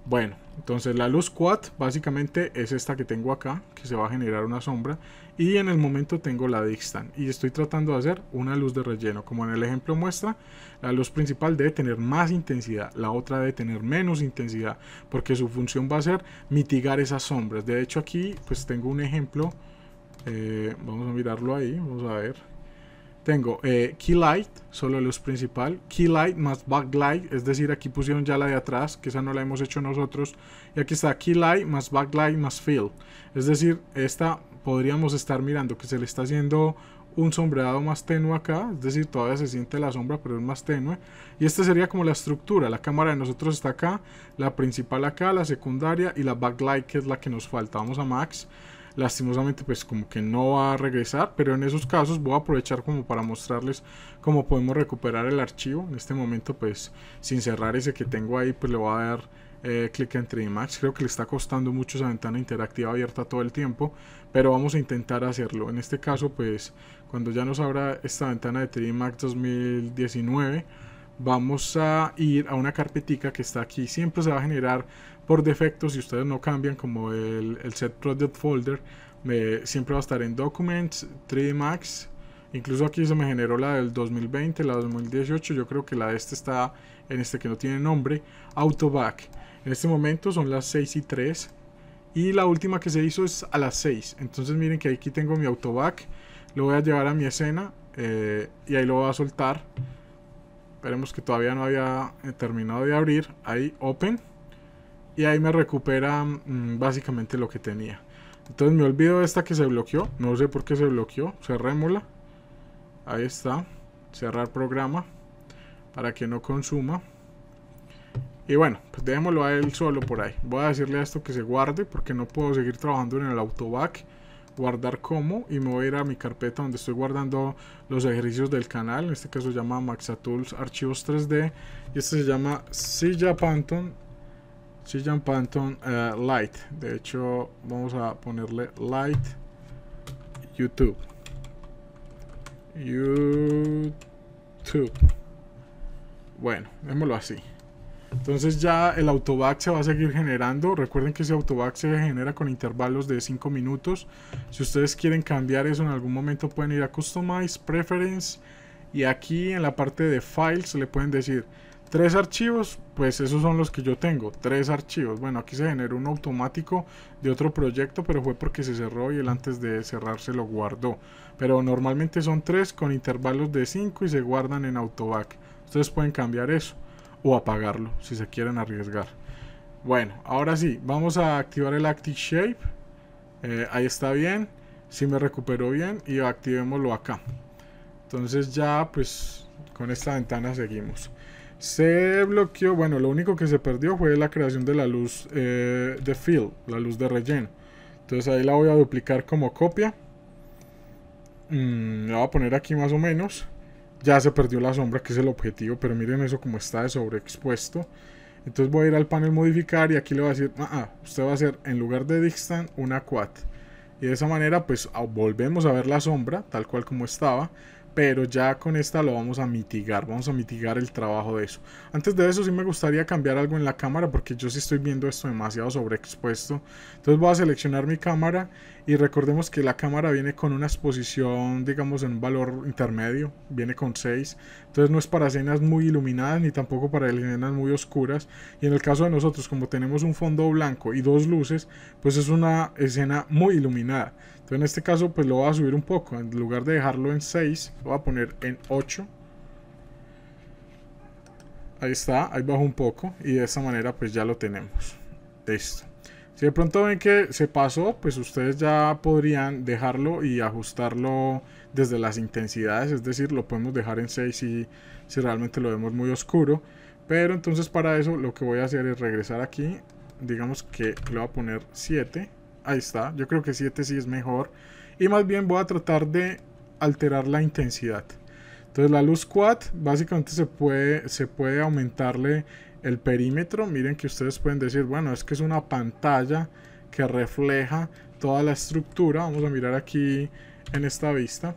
Bueno, entonces la luz quad básicamente es esta que tengo acá, que se va a generar una sombra y en el momento tengo la distant y estoy tratando de hacer una luz de relleno como en el ejemplo muestra la luz principal debe tener más intensidad la otra debe tener menos intensidad porque su función va a ser mitigar esas sombras de hecho aquí pues tengo un ejemplo eh, vamos a mirarlo ahí vamos a ver tengo eh, key light, solo luz principal, key light más backlight, es decir, aquí pusieron ya la de atrás, que esa no la hemos hecho nosotros, y aquí está key light más backlight más fill, es decir, esta podríamos estar mirando que se le está haciendo un sombreado más tenue acá, es decir, todavía se siente la sombra, pero es más tenue. Y esta sería como la estructura, la cámara de nosotros está acá, la principal acá, la secundaria y la backlight que es la que nos falta. a max, lastimosamente pues como que no va a regresar, pero en esos casos voy a aprovechar como para mostrarles cómo podemos recuperar el archivo. En este momento pues sin cerrar ese que tengo ahí pues le voy a dar eh, clic en 3D Max, Creo que le está costando mucho esa ventana interactiva abierta todo el tiempo, pero vamos a intentar hacerlo. En este caso, pues cuando ya nos abra esta ventana de 3 d Max 2019, vamos a ir a una carpetica que está aquí. Siempre se va a generar por defecto si ustedes no cambian como el, el set project folder. siempre va a estar en Documents, 3 d Max, Incluso aquí se me generó la del 2020, la 2018. Yo creo que la de este está en este que no tiene nombre. Autoback. En este momento son las 6 y 3. Y la última que se hizo es a las 6. Entonces miren que aquí tengo mi autoback. Lo voy a llevar a mi escena. Eh, y ahí lo voy a soltar. Esperemos que todavía no había eh, terminado de abrir. Ahí open. Y ahí me recupera mm, básicamente lo que tenía. Entonces me olvido de esta que se bloqueó. No sé por qué se bloqueó. Cerrémosla. Ahí está. Cerrar programa. Para que no consuma. Y bueno, pues dejémoslo a él solo por ahí. Voy a decirle a esto que se guarde porque no puedo seguir trabajando en el autoback. Guardar como y me voy a ir a mi carpeta donde estoy guardando los ejercicios del canal. En este caso se llama Maxatools Archivos 3D. Y este se llama Silla Panton. Silla Panton eh, Light. De hecho, vamos a ponerle Light YouTube. YouTube. Bueno, démoslo así. Entonces ya el autoback se va a seguir generando. Recuerden que ese autoback se genera con intervalos de 5 minutos. Si ustedes quieren cambiar eso en algún momento pueden ir a Customize, Preference. Y aquí en la parte de Files le pueden decir tres archivos, pues esos son los que yo tengo, tres archivos. Bueno, aquí se generó un automático de otro proyecto, pero fue porque se cerró y él antes de cerrarse lo guardó. Pero normalmente son tres con intervalos de 5 y se guardan en autoback. Ustedes pueden cambiar eso o apagarlo si se quieren arriesgar. Bueno, ahora sí, vamos a activar el Active Shape. Eh, ahí está bien, si sí me recuperó bien y activémoslo acá. Entonces ya pues con esta ventana seguimos. Se bloqueó, bueno, lo único que se perdió fue la creación de la luz eh, de fill, la luz de relleno. Entonces ahí la voy a duplicar como copia. Mm, la voy a poner aquí más o menos ya se perdió la sombra que es el objetivo, pero miren eso como está de sobreexpuesto. Entonces voy a ir al panel modificar y aquí le va a decir, ah, ah, usted va a hacer en lugar de distance una quad. Y de esa manera pues ah, volvemos a ver la sombra tal cual como estaba, pero ya con esta lo vamos a mitigar, vamos a mitigar el trabajo de eso. Antes de eso sí me gustaría cambiar algo en la cámara porque yo sí estoy viendo esto demasiado sobreexpuesto. Entonces voy a seleccionar mi cámara y recordemos que la cámara viene con una exposición, digamos, en un valor intermedio, viene con 6. Entonces no es para escenas muy iluminadas ni tampoco para escenas muy oscuras. Y en el caso de nosotros, como tenemos un fondo blanco y dos luces, pues es una escena muy iluminada en este caso pues lo voy a subir un poco. En lugar de dejarlo en 6, lo voy a poner en 8. Ahí está, ahí bajo un poco y de esta manera pues ya lo tenemos. Listo. Si de pronto ven que se pasó, pues ustedes ya podrían dejarlo y ajustarlo desde las intensidades, es decir, lo podemos dejar en 6 si, si realmente lo vemos muy oscuro. Pero entonces para eso lo que voy a hacer es regresar aquí, digamos que lo voy a poner 7 Ahí está, yo creo que 7 sí es mejor. Y más bien voy a tratar de alterar la intensidad. Entonces la luz quad básicamente se puede, se puede aumentarle el perímetro. Miren que ustedes pueden decir, bueno, es que es una pantalla que refleja toda la estructura. Vamos a mirar aquí en esta vista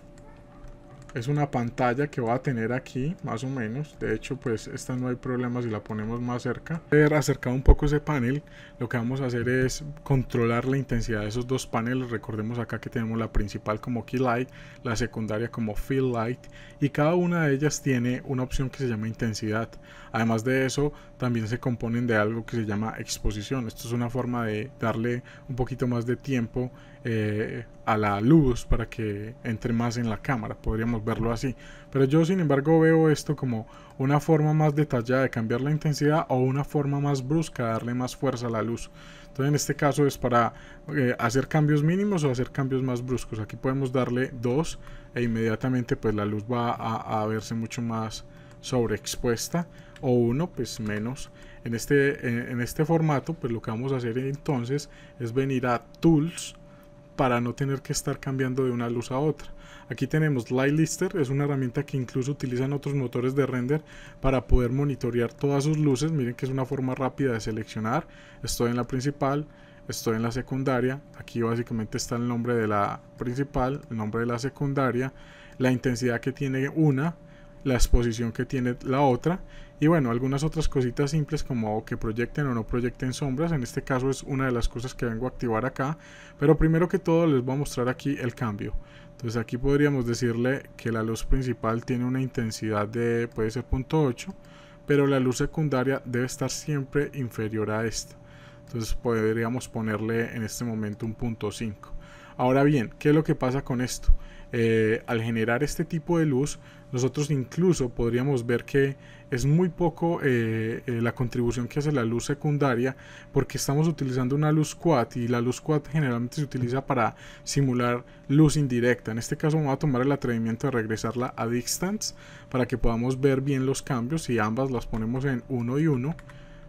es una pantalla que va a tener aquí más o menos de hecho pues esta no hay problema si la ponemos más cerca ver acercado un poco ese panel lo que vamos a hacer es controlar la intensidad de esos dos paneles recordemos acá que tenemos la principal como key light la secundaria como fill light y cada una de ellas tiene una opción que se llama intensidad además de eso también se componen de algo que se llama exposición. Esto es una forma de darle un poquito más de tiempo eh, a la luz para que entre más en la cámara, podríamos verlo así. Pero yo sin embargo veo esto como una forma más detallada de cambiar la intensidad o una forma más brusca de darle más fuerza a la luz. Entonces en este caso es para eh, hacer cambios mínimos o hacer cambios más bruscos. Aquí podemos darle dos e inmediatamente pues la luz va a verse mucho más sobreexpuesta o uno pues menos. En este, en, este formato pues lo que vamos a hacer entonces es venir a Tools para no tener que estar cambiando de una luz a otra. Aquí tenemos Lightlister, es una herramienta que incluso utilizan otros motores de render para poder monitorear todas sus luces. Miren que es una forma rápida de seleccionar. Estoy en la principal, estoy en la secundaria. Aquí básicamente está el nombre de la principal, el nombre de la secundaria, la intensidad que tiene una, la exposición que tiene la otra y bueno, algunas otras cositas simples como que proyecten o no proyecten sombras, en este caso es una de las cosas que vengo a activar acá, pero primero que todo les voy a mostrar aquí el cambio. Entonces aquí podríamos decirle que la luz principal tiene una intensidad de puede ser 0.8, pero la luz secundaria debe estar siempre inferior a esta. Entonces podríamos ponerle en este momento un 0.5. Ahora bien, ¿qué es lo que pasa con esto? Eh, al generar este tipo de luz, nosotros incluso podríamos ver que es muy poco eh, eh, la contribución que hace la luz secundaria porque estamos utilizando una luz quad y la luz quad generalmente se utiliza para simular luz indirecta. En este caso vamos a tomar el atrevimiento de regresarla a distance para que podamos ver bien los cambios y ambas las ponemos en 1 y 1.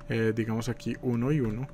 Eh, digamos aquí 1 y 1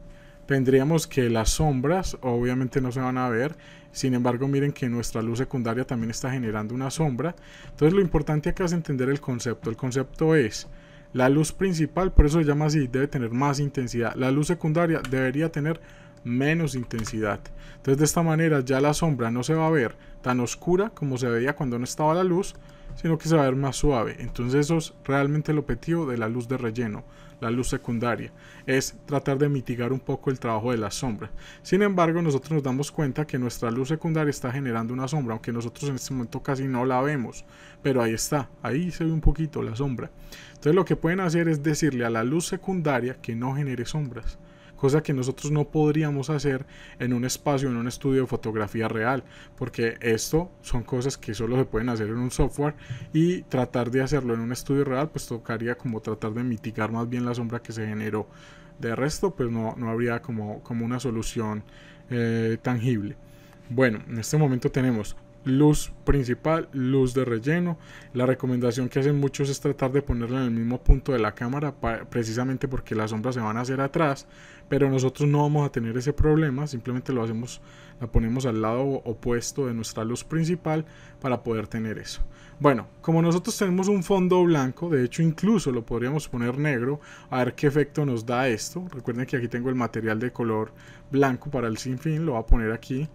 tendríamos que las sombras obviamente no se van a ver, sin embargo miren que nuestra luz secundaria también está generando una sombra, entonces lo importante acá es entender el concepto, el concepto es la luz principal, por eso se llama así, debe tener más intensidad, la luz secundaria debería tener menos intensidad. Entonces de esta manera ya la sombra no se va a ver tan oscura como se veía cuando no estaba la luz, sino que se va a ver más suave. Entonces eso es realmente el objetivo de la luz de relleno, la luz secundaria, es tratar de mitigar un poco el trabajo de la sombra. Sin embargo, nosotros nos damos cuenta que nuestra luz secundaria está generando una sombra, aunque nosotros en este momento casi no la vemos, pero ahí está, ahí se ve un poquito la sombra. Entonces lo que pueden hacer es decirle a la luz secundaria que no genere sombras cosa que nosotros no podríamos hacer en un espacio, en un estudio de fotografía real, porque esto son cosas que solo se pueden hacer en un software y tratar de hacerlo en un estudio real, pues tocaría como tratar de mitigar más bien la sombra que se generó. De resto, pues no, habría como, como una solución eh, tangible. Bueno, en este momento tenemos luz principal, luz de relleno. La recomendación que hacen muchos es tratar de ponerla en el mismo punto de la cámara, precisamente porque las sombras se van a hacer atrás, pero nosotros no vamos a tener ese problema, simplemente lo hacemos, la ponemos al lado opuesto de nuestra luz principal para poder tener eso. Bueno, como nosotros tenemos un fondo blanco, de hecho incluso lo podríamos poner negro, a ver qué efecto nos da esto. Recuerden que aquí tengo el material de color blanco para el sinfín, lo voy a poner aquí.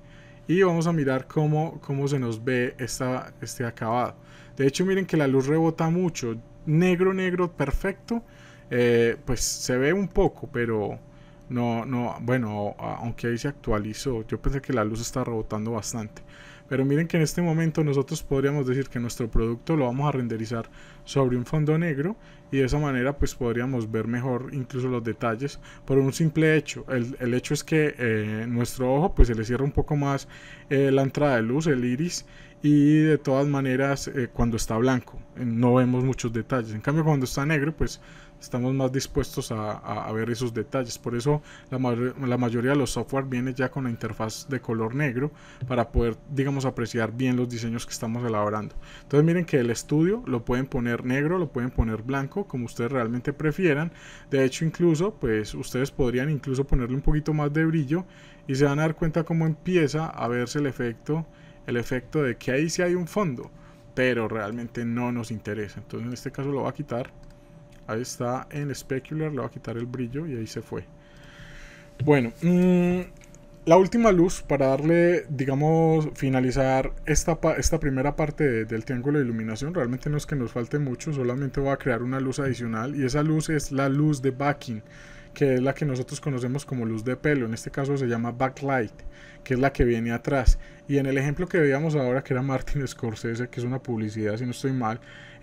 Y vamos a mirar cómo, cómo se nos ve esta, este acabado. De hecho, miren que la luz rebota mucho. Negro, negro, perfecto. Eh, pues se ve un poco, pero no, no, bueno, aunque ahí se actualizó, yo pensé que la luz está rebotando bastante. Pero miren que en este momento nosotros podríamos decir que nuestro producto lo vamos a renderizar sobre un fondo negro y de esa manera pues podríamos ver mejor incluso los detalles por un simple hecho. El, hecho es que eh, nuestro ojo pues se le cierra un poco más eh, la entrada de luz, el iris y de todas maneras eh, cuando está blanco no vemos muchos detalles. En cambio cuando está negro pues estamos más dispuestos a, ver esos detalles. Por eso la, mayoría de los software viene ya con la interfaz de color negro para poder, digamos, apreciar bien los diseños que estamos elaborando. Entonces miren que el estudio lo pueden poner negro, lo pueden poner blanco, como ustedes realmente prefieran. De hecho, incluso, pues ustedes podrían incluso ponerle un poquito más de brillo y se van a dar cuenta cómo empieza a verse el efecto, el efecto de que ahí sí hay un fondo pero realmente no nos interesa entonces en este caso lo va a quitar Ahí está en Specular, le voy a quitar el brillo y ahí se fue. Bueno, mm, la última luz para darle, digamos, finalizar esta, esta primera parte del triángulo de iluminación. Realmente no es que nos falte mucho, solamente voy a crear una luz adicional y esa luz es la luz de backing, que es la que nosotros conocemos como luz de pelo. En este caso se llama backlight, que es la que viene atrás. Y en el ejemplo que veíamos ahora, que era Martin [LAUGHS] Scorsese, que es una publicidad, si no estoy mal,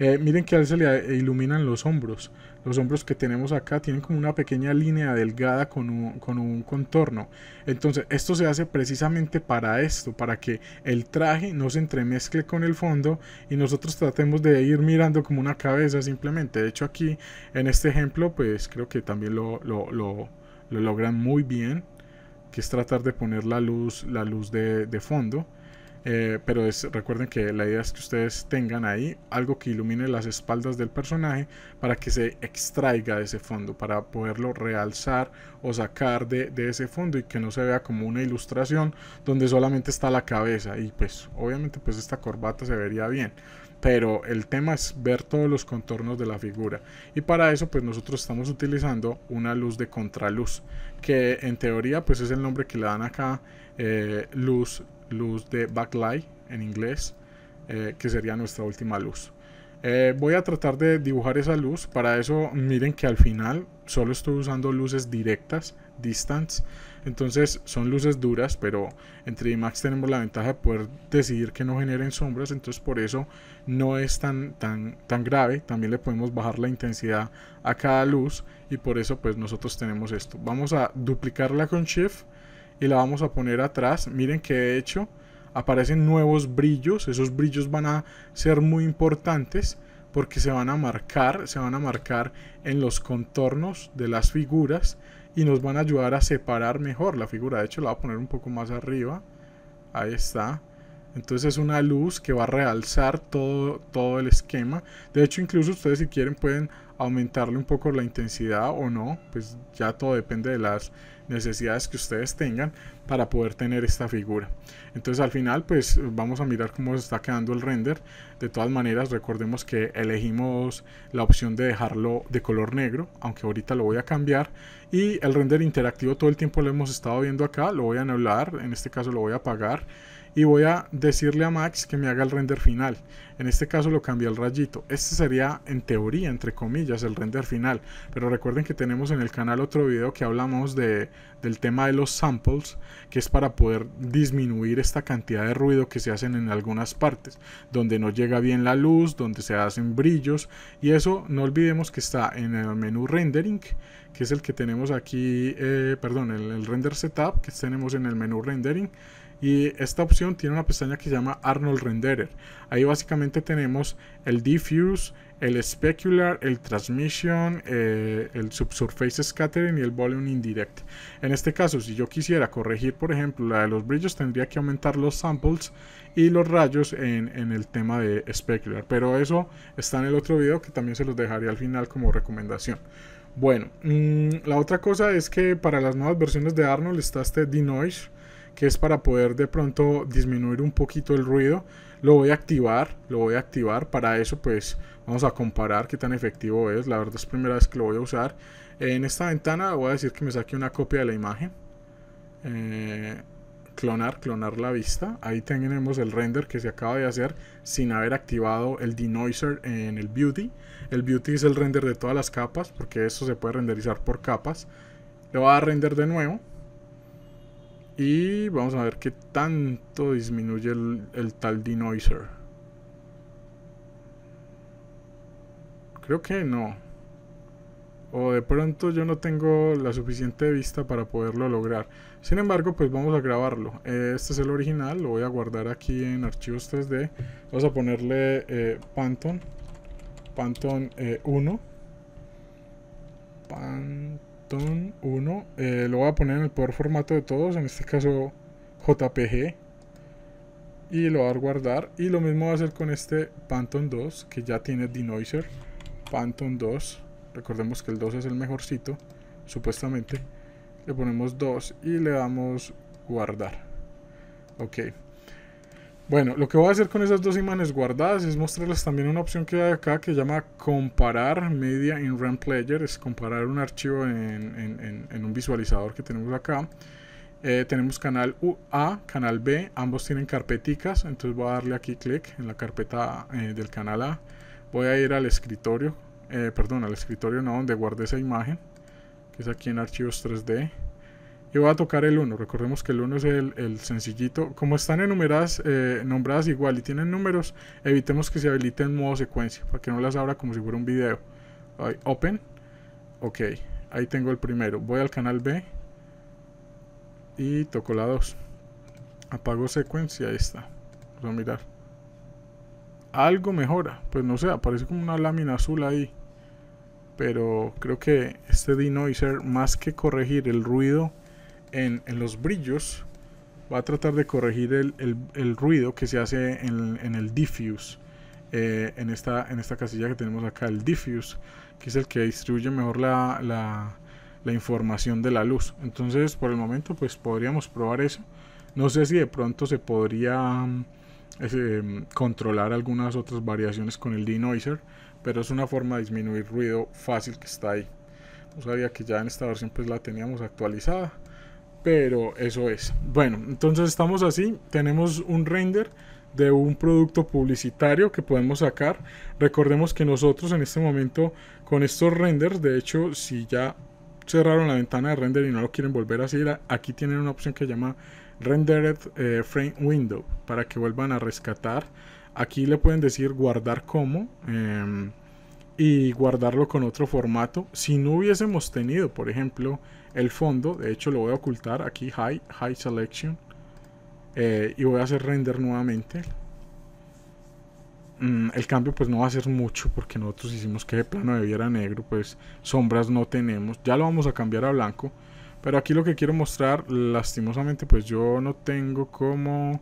eh, miren que a él se le eh, iluminan los hombros. Los hombros que tenemos acá tienen como una pequeña línea delgada con un, contorno. Entonces esto se hace precisamente para esto, para que el traje no se entremezcle con el fondo y nosotros tratemos de ir mirando como una cabeza simplemente. De hecho aquí en este ejemplo pues creo que también lo, lo, logran muy bien, que es tratar de poner la luz, la luz de fondo. Eh, pero recuerden que la idea es que ustedes tengan ahí algo que ilumine las espaldas del personaje para que se extraiga de ese fondo, para poderlo realzar o sacar de, ese fondo y que no se vea como una ilustración donde solamente está la cabeza. Y pues obviamente pues esta corbata se vería bien pero el tema es ver todos los contornos de la figura y para eso pues nosotros estamos utilizando una luz de contraluz que en teoría pues es el nombre que le dan acá eh, luz luz de backlight en inglés, eh, que sería nuestra última luz. Eh, voy a tratar de dibujar esa luz, para eso miren que al final solo estoy usando luces directas, distance, entonces son luces duras, pero en 3 Max tenemos la ventaja de poder decidir que no generen sombras, entonces por eso no es tan, tan, tan grave. También le podemos bajar la intensidad a cada luz y por eso pues nosotros tenemos esto. Vamos a duplicarla con Shift y la vamos a poner atrás. Miren que de hecho aparecen nuevos brillos. Esos brillos van a ser muy importantes porque se van a marcar, se van a marcar en los contornos de las figuras y nos van a ayudar a separar mejor la figura. De hecho la voy a poner un poco más arriba. Ahí está. Entonces es una luz que va a realzar todo, todo el esquema. De hecho, incluso ustedes si quieren pueden aumentarle un poco la intensidad o no. Pues ya todo depende de las necesidades que ustedes tengan para poder tener esta figura. Entonces al final pues vamos a mirar cómo se está quedando el render. De todas maneras recordemos que elegimos la opción de dejarlo de color negro, aunque ahorita lo voy a cambiar. Y el render interactivo todo el tiempo lo hemos estado viendo acá, lo voy a anular, en este caso lo voy a apagar y voy a decirle a Max que me haga el render final. En este caso lo cambié al rayito. Este sería en teoría, entre comillas, el render final. Pero recuerden que tenemos en el canal otro video que hablamos de, del tema de los samples, que es para poder disminuir esta cantidad de ruido que se hacen en algunas partes, donde no llega bien la luz, donde se hacen brillos. Y eso no olvidemos que está en el menú rendering, que es el que tenemos aquí, eh, perdón, el, el render setup que tenemos en el menú rendering y esta opción tiene una pestaña que se llama Arnold Renderer. Ahí básicamente tenemos el Diffuse, el Specular, el Transmission, eh, el Subsurface Scattering y el Volume Indirect. En este caso, si yo quisiera corregir, por ejemplo, la de los brillos, tendría que aumentar los samples y los rayos en, el tema de Specular. Pero eso está en el otro video que también se los dejaré al final como recomendación. Bueno, mm, la otra cosa es que para las nuevas versiones de Arnold está este Denoise que es para poder de pronto disminuir un poquito el ruido. Lo voy a activar, lo voy a activar. Para eso pues vamos a comparar qué tan efectivo es. La verdad es la primera vez que lo voy a usar. En esta ventana voy a decir que me saque una copia de la imagen. Eh, clonar, clonar la vista. Ahí tenemos el render que se acaba de hacer sin haber activado el denoiser en el beauty. El beauty es el render de todas las capas porque esto se puede renderizar por capas. Le voy a render de nuevo. Y vamos a ver qué tanto disminuye el, el tal denoiser. Creo que no. O de pronto yo no tengo la suficiente vista para poderlo lograr. Sin embargo, pues vamos a grabarlo. Eh, este es el original, lo voy a guardar aquí en archivos 3D. Vamos a ponerle eh, Pantone Panton 1. Panton. Eh, 1. Eh, lo voy a poner en el peor formato de todos, en este caso JPG. Y lo voy a guardar. Y lo mismo va a hacer con este Pantone 2, que ya tiene denoiser. Pantone 2. Recordemos que el 2 es el mejorcito, supuestamente. Le ponemos 2 y le damos guardar. Ok. Bueno, lo que voy a hacer con esas dos imanes guardadas es mostrarles también una opción que hay acá que llama comparar media in RAM player, es comparar un archivo en, un visualizador que tenemos acá. Eh, tenemos canal A, canal B, ambos tienen carpeticas, entonces voy a darle aquí clic en la carpeta eh, del canal A. Voy a ir al escritorio, eh, perdón, al escritorio no, donde guardé esa imagen, que es aquí en archivos 3D y voy a tocar el 1. Recordemos que el 1 es el, sencillito. Como están enumeradas, eh, nombradas igual y tienen números, evitemos que se habilite en modo secuencia para que no las abra como si fuera un video. open. Ok, ahí tengo el primero. Voy al canal B y toco la 2. Apago secuencia, ahí está. Vamos a mirar. Algo mejora, pues no sé, aparece como una lámina azul ahí. Pero creo que este denoiser, más que corregir el ruido en, los brillos va a tratar de corregir el, el, ruido que se hace en, el diffuse. Eh, en, esta, en esta casilla que tenemos acá, el diffuse, que es el que distribuye mejor la, la, la información de la luz. Entonces, por el momento, pues podríamos probar eso. No sé si de pronto se podría mm, mm, controlar algunas otras variaciones con el denoiser, pero es una forma de disminuir ruido fácil que está ahí. No sabía que ya en esta versión pues la teníamos actualizada pero eso es. Bueno, entonces estamos así, tenemos un render de un producto publicitario que podemos sacar. Recordemos que nosotros en este momento con estos renders, de hecho, si ya cerraron la ventana de render y no lo quieren volver a hacer aquí tienen una opción que llama Rendered eh, Frame Window para que vuelvan a rescatar. Aquí le pueden decir guardar como em, y guardarlo con otro formato. Si no hubiésemos tenido, por ejemplo, el fondo. De hecho, lo voy a ocultar aquí, High, High Selection. Eh, y voy a hacer render nuevamente. Mm, el cambio pues no va a ser mucho porque nosotros hicimos que el plano debiera negro, pues sombras no tenemos. Ya lo vamos a cambiar a blanco. Pero aquí lo que quiero mostrar, lastimosamente pues yo no tengo como...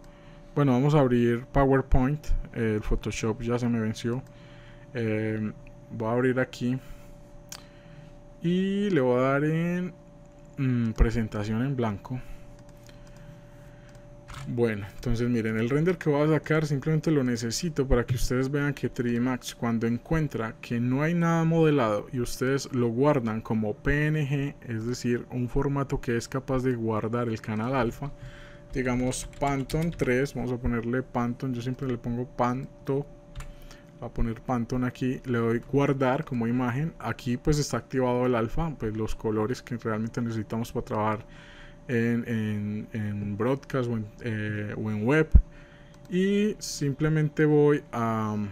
Bueno, vamos a abrir PowerPoint. el Photoshop ya se me venció. Eh, voy a abrir aquí. Y le voy a dar en Mm, presentación en blanco. Bueno, entonces miren, el render que voy a sacar simplemente lo necesito para que ustedes vean que 3D Max cuando encuentra que no hay nada modelado y ustedes lo guardan como PNG, es decir, un formato que es capaz de guardar el canal alfa, digamos Pantone 3, vamos a ponerle Pantone yo siempre le pongo Panto a poner Pantone aquí, le doy guardar como imagen, aquí pues está activado el alfa, pues los colores que realmente necesitamos para trabajar en, en, broadcast eh, o en, web y simplemente voy a um,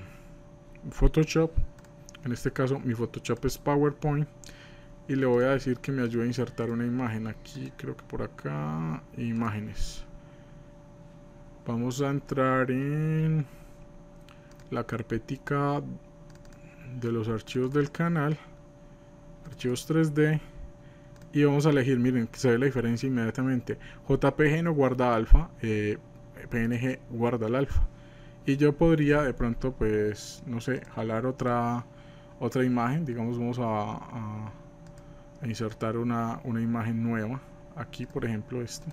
Photoshop, en este caso mi Photoshop es PowerPoint y le voy a decir que me ayude a insertar una imagen aquí, creo que por acá, imágenes. Vamos a entrar en la carpetica de los archivos del canal archivos 3D y vamos a elegir, miren, se ve la diferencia inmediatamente JPG no guarda alfa eh, PNG guarda el alfa y yo podría de pronto pues, no sé, jalar otra otra imagen, digamos vamos a, insertar una, una imagen nueva aquí por ejemplo esto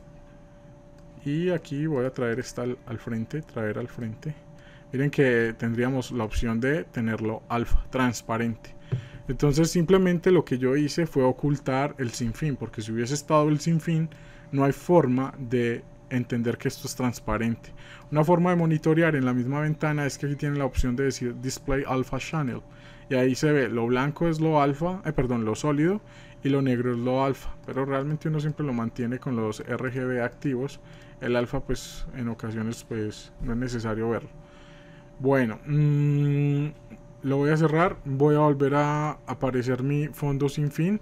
y aquí voy a traer esta al frente, traer al frente miren que tendríamos la opción de tenerlo alfa, transparente. Entonces simplemente lo que yo hice fue ocultar el sinfín, porque si hubiese estado el sinfín, no hay forma de entender que esto es transparente. Una forma de monitorear en la misma ventana es que aquí tienen la opción de decir Display Alpha Channel. Y ahí se ve, lo blanco es lo alfa, eh, perdón, lo sólido y lo negro es lo alfa. Pero realmente uno siempre lo mantiene con los RGB activos. El alfa pues en ocasiones pues no es necesario verlo. Bueno, mm, lo voy a cerrar. Voy a volver a aparecer mi fondo sin fin.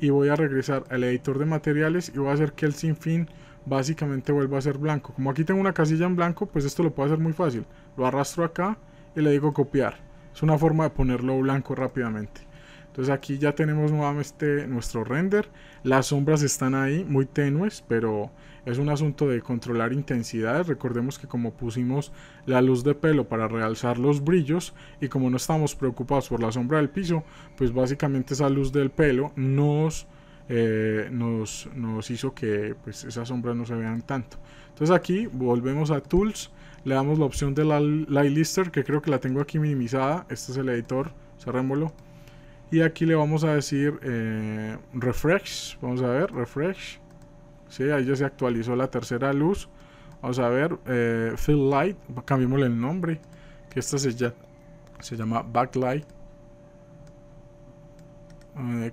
Y voy a regresar al editor de materiales y voy a hacer que el sin fin básicamente vuelva a ser blanco. Como aquí tengo una casilla en blanco, pues esto lo puedo hacer muy fácil. Lo arrastro acá y le digo copiar. Es una forma de ponerlo blanco rápidamente. Entonces aquí ya tenemos nuevamente nuestro render. Las sombras están ahí, muy tenues, pero es un asunto de controlar intensidades. Recordemos que como pusimos la luz de pelo para realzar los brillos y como no estamos preocupados por la sombra del piso, pues básicamente esa luz del pelo nos, eh, nos, hizo que pues, esas sombras no se vean tanto. Entonces aquí volvemos a Tools, le damos la opción de la Light Lister, que creo que la tengo aquí minimizada. Este es el editor, cerrémoslo. Y aquí le vamos a decir eh, refresh, vamos a ver, refresh ¿sí? Ahí ya se actualizó la tercera luz. Vamos a ver, eh, Fill Light, cambiémosle el nombre, que esta se, ya, se llama Backlight.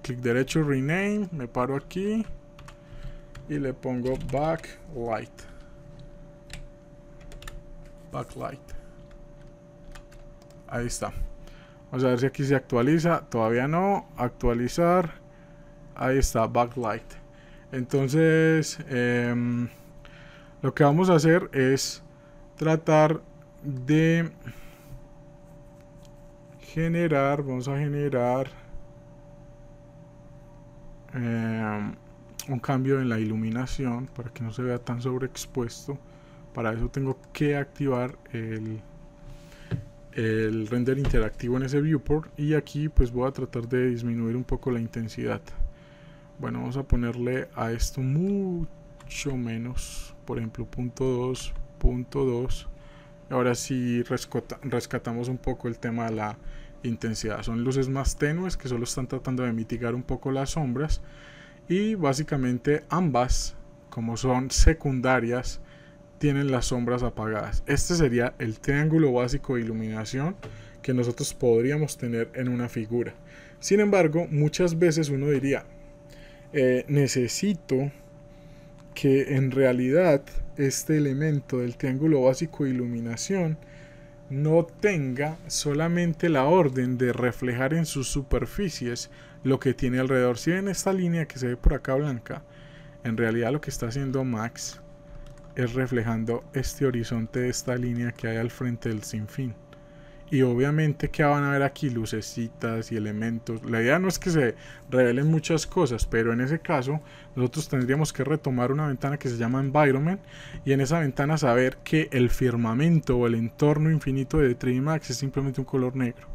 clic derecho, Rename, me paro aquí y le pongo Backlight. Backlight. Ahí está. Vamos a ver si aquí se actualiza. Todavía no. Actualizar. Ahí está, Backlight. Entonces, em, lo que vamos a hacer es tratar de generar, vamos a generar em, un cambio en la iluminación para que no se vea tan sobreexpuesto. Para eso tengo que activar el render interactivo en ese viewport y aquí pues voy a tratar de disminuir un poco la intensidad. Bueno, vamos a ponerle a esto mucho menos. Por ejemplo, punto 2, punto 2. Ahora sí rescatamos un poco el tema de la intensidad. Son luces más tenues que solo están tratando de mitigar un poco las sombras. Y básicamente ambas, como son secundarias, tienen las sombras apagadas. Este sería el triángulo básico de iluminación que nosotros podríamos tener en una figura. Sin embargo, muchas veces uno diría, eh, necesito que en realidad este elemento del triángulo básico de iluminación no tenga solamente la orden de reflejar en sus superficies lo que tiene alrededor. Si ven esta línea que se ve por acá blanca, en realidad lo que está haciendo Max es reflejando este horizonte de esta línea que hay al frente del sinfín. Y obviamente que van a ver aquí lucecitas y elementos. La idea no es que se revelen muchas cosas, pero en ese caso nosotros tendríamos que retomar una ventana que se llama Environment y en esa ventana saber que el firmamento o el entorno infinito de 3D Max es simplemente un color negro.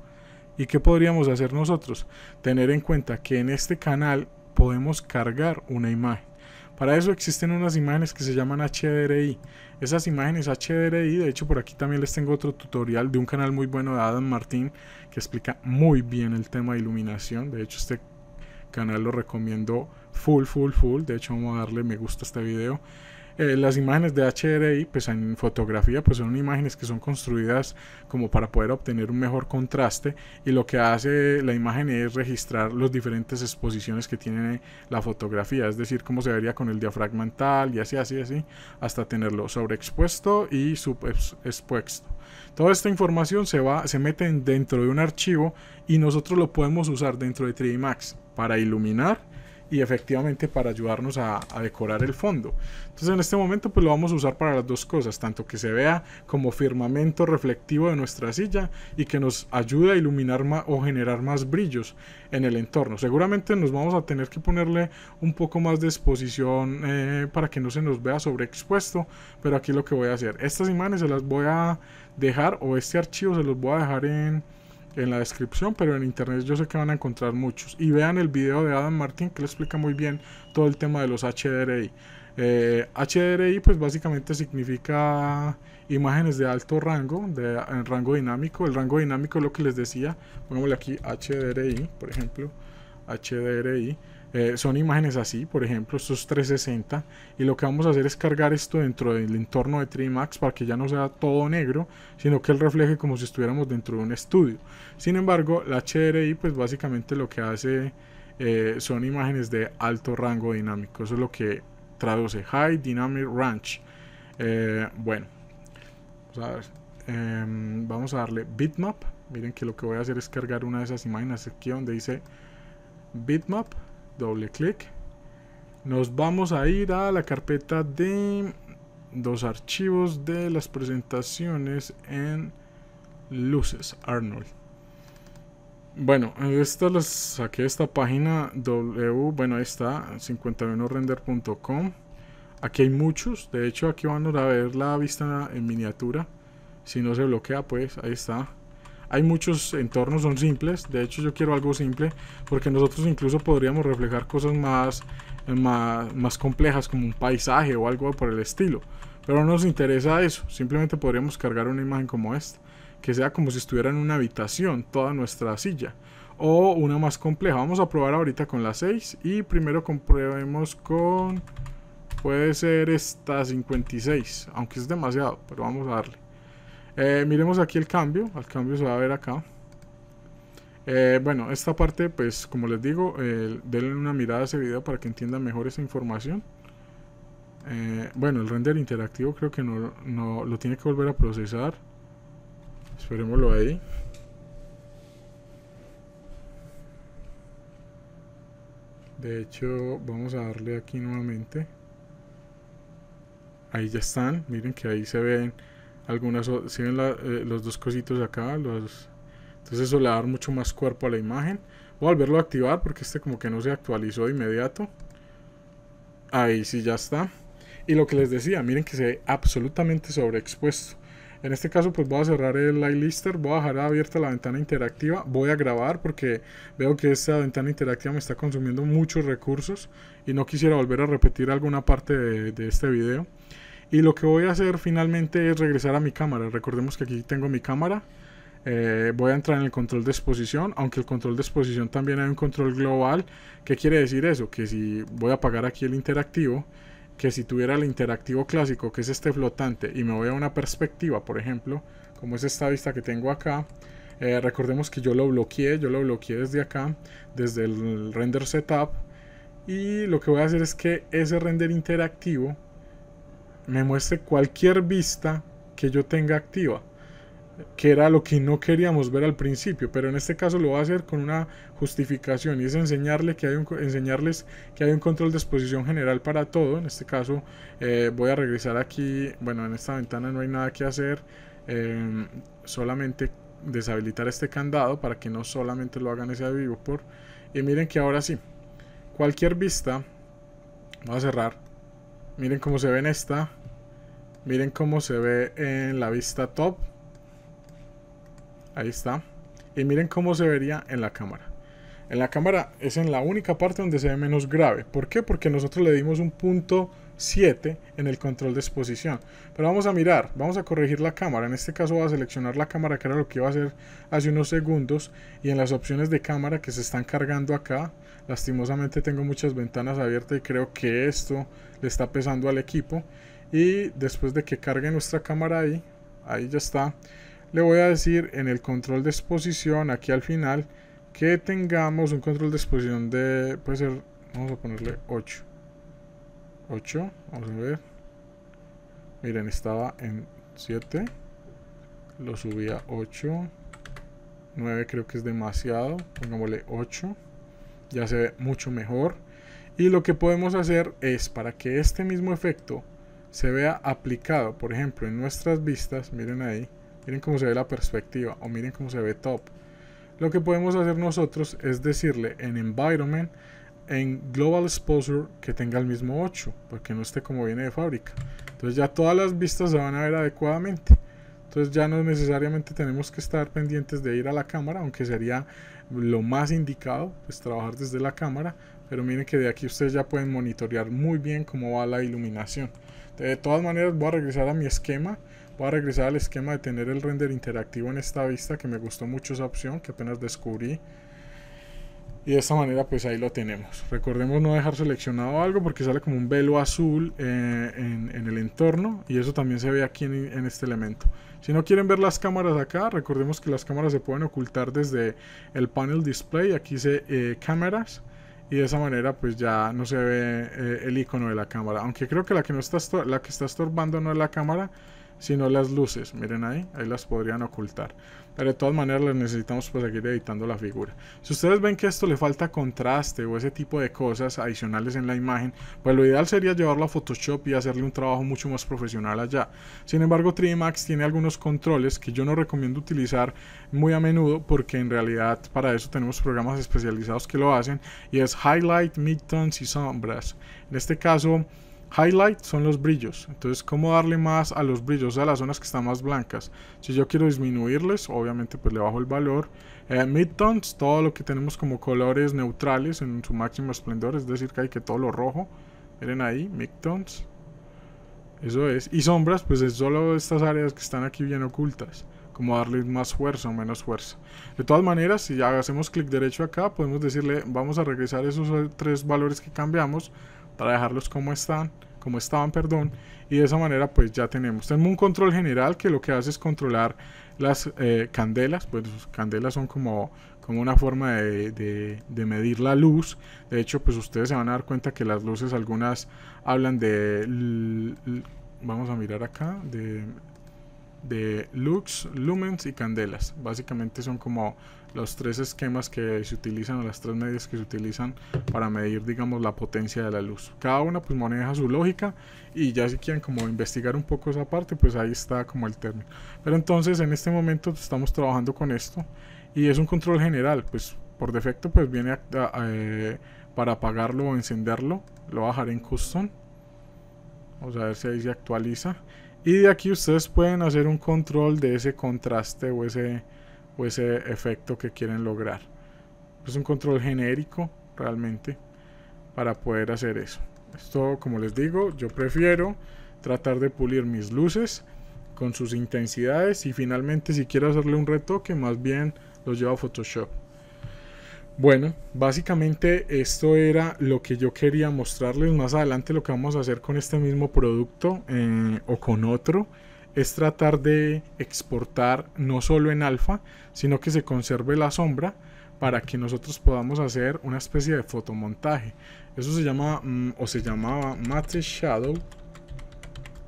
¿Y qué podríamos hacer nosotros? Tener en cuenta que en este canal podemos cargar una imagen. Para eso existen unas imágenes que se llaman HDRI. Esas imágenes HDRI, de hecho por aquí también les tengo otro tutorial de un canal muy bueno de Adam Martín que explica muy bien el tema de iluminación. De hecho este canal lo recomiendo full, full, full. De hecho vamos a darle me gusta a este video. Eh, las imágenes de HDRI, pues en fotografía, pues son imágenes que son construidas como para poder obtener un mejor contraste y lo que hace la imagen es registrar las diferentes exposiciones que tiene la fotografía, es decir, cómo se vería con el diafragma tal y así, así, así, hasta tenerlo sobreexpuesto y subexpuesto. Toda esta información se, va, se mete dentro de un archivo y nosotros lo podemos usar dentro de 3D Max para iluminar y efectivamente para ayudarnos a, decorar el fondo. Entonces en este momento pues lo vamos a usar para las dos cosas, tanto que se vea como firmamento reflectivo de nuestra silla y que nos ayude a iluminar más, o generar más brillos en el entorno. Seguramente nos vamos a tener que ponerle un poco más de exposición eh, para que no se nos vea sobreexpuesto, pero aquí lo que voy a hacer, estas imágenes se las voy a dejar o este archivo se los voy a dejar en en la descripción, pero en internet yo sé que van a encontrar muchos. Y vean el video de Adam Martin que le explica muy bien todo el tema de los HDRI. Eh, HDRI pues básicamente significa imágenes de alto rango, de rango dinámico. El rango dinámico es lo que les decía, pongámosle aquí HDRI, por ejemplo, HDRI. Eh, son imágenes así, por ejemplo, estos 360 y lo que vamos a hacer es cargar esto dentro del entorno de Max para que ya no sea todo negro, sino que el refleje como si estuviéramos dentro de un estudio. Sin embargo, la HDRI pues básicamente lo que hace eh, son imágenes de alto rango dinámico, eso es lo que traduce High Dynamic Range. Eh, bueno, vamos a, em, vamos a darle bitmap. Miren que lo que voy a hacer es cargar una de esas imágenes aquí donde dice bitmap doble clic nos vamos a ir a la carpeta de los archivos de las presentaciones en luces Arnold bueno, esta las saqué esta página W, bueno, ahí está, 51render.com. Aquí hay muchos, de hecho aquí van a ver la vista en miniatura. Si no se bloquea, pues ahí está. Hay muchos entornos, son simples. De hecho, yo quiero algo simple porque nosotros incluso podríamos reflejar cosas más, más, complejas como un paisaje o algo por el estilo. Pero no nos interesa eso. Simplemente podríamos cargar una imagen como esta, que sea como si estuviera en una habitación toda nuestra silla. O una más compleja. Vamos a probar ahorita con la 6 y primero comprobemos con... Puede ser esta 56, aunque es demasiado, pero vamos a darle. Eh, miremos aquí el cambio. al cambio se va a ver acá. Eh, bueno, esta parte, pues como les digo, eh, denle una mirada a ese video para que entiendan mejor esa información. bueno, el render interactivo creo que no lo tiene que volver a procesar. Esperémoslo ahí. De hecho, vamos a darle aquí nuevamente. Ahí ya están. Miren que ahí se ven algunas, si ven eh, los dos cositos acá, los, entonces eso le va a dar mucho más cuerpo a la imagen. Voy a volverlo a activar porque este como que no se actualizó de inmediato. Ahí sí ya está. Y lo que les decía, miren que se ve absolutamente sobreexpuesto. En este caso pues voy a cerrar el Light voy a dejar abierta la ventana interactiva, voy a grabar porque veo que esta ventana interactiva me está consumiendo muchos recursos y no quisiera volver a repetir alguna parte de este video. Y lo que voy a hacer finalmente es regresar a mi cámara. Recordemos que aquí tengo mi cámara. Eh, voy a entrar en el control de exposición, aunque el control de exposición también hay un control global. ¿Qué quiere decir eso? Que si voy a apagar aquí el interactivo, que si tuviera el interactivo clásico, que es este flotante, y me voy a una perspectiva, por ejemplo, como es esta vista que tengo acá, eh, recordemos que yo lo bloqueé, yo lo bloqueé desde acá, desde el render setup, y lo que voy a hacer es que ese render interactivo me muestre cualquier vista que yo tenga activa, que era lo que no queríamos ver al principio, pero en este caso lo va a hacer con una justificación y es enseñarle que hay un, enseñarles que hay un control de exposición general para todo. En este caso eh, voy a regresar aquí, bueno, en esta ventana no hay nada que hacer, em, solamente deshabilitar este candado para que no solamente lo hagan ese vivo por... Y miren que ahora sí, cualquier vista, voy a cerrar, Miren cómo se ve en esta. Miren cómo se ve en la vista top. Ahí está. Y miren cómo se vería en la cámara. En la cámara es en la única parte donde se ve menos grave. ¿Por qué? Porque nosotros le dimos un punto 7 en el control de exposición. Pero vamos a mirar, vamos a corregir la cámara. En este caso voy a seleccionar la cámara que era lo que iba a hacer hace unos segundos. Y en las opciones de cámara que se están cargando acá, lastimosamente tengo muchas ventanas abiertas y creo que esto le está pesando al equipo. Y después de que cargue nuestra cámara ahí, ahí ya está. Le voy a decir en el control de exposición, aquí al final, que tengamos un control de exposición de, puede ser, vamos a ponerle 8 8, vamos a ver. Miren, estaba en 7. Lo subí a 8. 9 creo que es demasiado. Pongámosle 8. Ya se ve mucho mejor. Y lo que podemos hacer es para que este mismo efecto se vea aplicado, por ejemplo, en nuestras vistas, miren ahí, miren cómo se ve la perspectiva o miren cómo se ve top. Lo que podemos hacer nosotros es decirle en environment en Global Exposure que tenga el mismo 8, porque no esté como viene de fábrica. Entonces ya todas las vistas se van a ver adecuadamente. Entonces ya no necesariamente tenemos que estar pendientes de ir a la cámara, aunque sería lo más indicado, pues trabajar desde la cámara. Pero miren que de aquí ustedes ya pueden monitorear muy bien cómo va la iluminación. De todas maneras voy a regresar a mi esquema. Voy a regresar al esquema de tener el render interactivo en esta vista, que me gustó mucho esa opción, que apenas descubrí. Y de esta manera pues ahí lo tenemos. Recordemos no dejar seleccionado algo porque sale como un velo azul eh, en, el entorno y eso también se ve aquí en, este elemento. Si no quieren ver las cámaras acá, recordemos que las cámaras se pueden ocultar desde el panel display. Aquí dice eh, cámaras y de esa manera pues ya no se ve eh, el icono de la cámara. Aunque creo que la que, no está, la que está estorbando no es la cámara, sino las luces. Miren ahí, ahí las podrían ocultar. Pero de todas maneras les necesitamos para pues, seguir editando la figura. Si ustedes ven que esto le falta contraste o ese tipo de cosas adicionales en la imagen, pues lo ideal sería llevarlo a Photoshop y hacerle un trabajo mucho más profesional allá. Sin embargo, 3D Max tiene algunos controles que yo no recomiendo utilizar muy a menudo porque en realidad para eso tenemos programas especializados que lo hacen y es Highlight, Midtones y Sombras. En este caso Highlight son los brillos, entonces cómo darle más a los brillos, a las zonas que están más blancas. Si yo quiero disminuirles, obviamente pues le bajo el valor. Eh, midtones, todo lo que tenemos como colores neutrales en su máximo esplendor, es decir que hay que todo lo rojo. Miren ahí, midtones. Eso es. Y sombras, pues es solo estas áreas que están aquí bien ocultas como darle más fuerza o menos fuerza. De todas maneras, si ya hacemos clic derecho acá, podemos decirle, vamos a regresar esos tres valores que cambiamos para dejarlos como están, como estaban, perdón, y de esa manera pues ya tenemos. Tenemos un control general que lo que hace es controlar las eh, candelas, pues candelas son como, como una forma de, medir la luz. De hecho, pues ustedes se van a dar cuenta que las luces algunas hablan de... Vamos a mirar acá, de de lux, lumens y candelas. Básicamente son como los tres esquemas que se utilizan, o las tres medias que se utilizan para medir, digamos, la potencia de la luz. Cada una pues maneja su lógica y ya si quieren como investigar un poco esa parte, pues ahí está como el término. Pero entonces en este momento pues, estamos trabajando con esto y es un control general, pues por defecto pues viene eh, para apagarlo o encenderlo, lo voy en custom. Vamos a ver si ahí se actualiza. Y de aquí ustedes pueden hacer un control de ese contraste o ese o ese efecto que quieren lograr. Es un control genérico realmente para poder hacer eso. Esto, como les digo, yo prefiero tratar de pulir mis luces con sus intensidades y finalmente si quiero hacerle un retoque, más bien lo llevo a Photoshop. Bueno, básicamente esto era lo que yo quería mostrarles. Más adelante lo que vamos a hacer con este mismo producto eh, o con otro es tratar de exportar no solo en alfa, sino que se conserve la sombra para que nosotros podamos hacer una especie de fotomontaje. Eso se llama, mm, o se llamaba matte Shadow,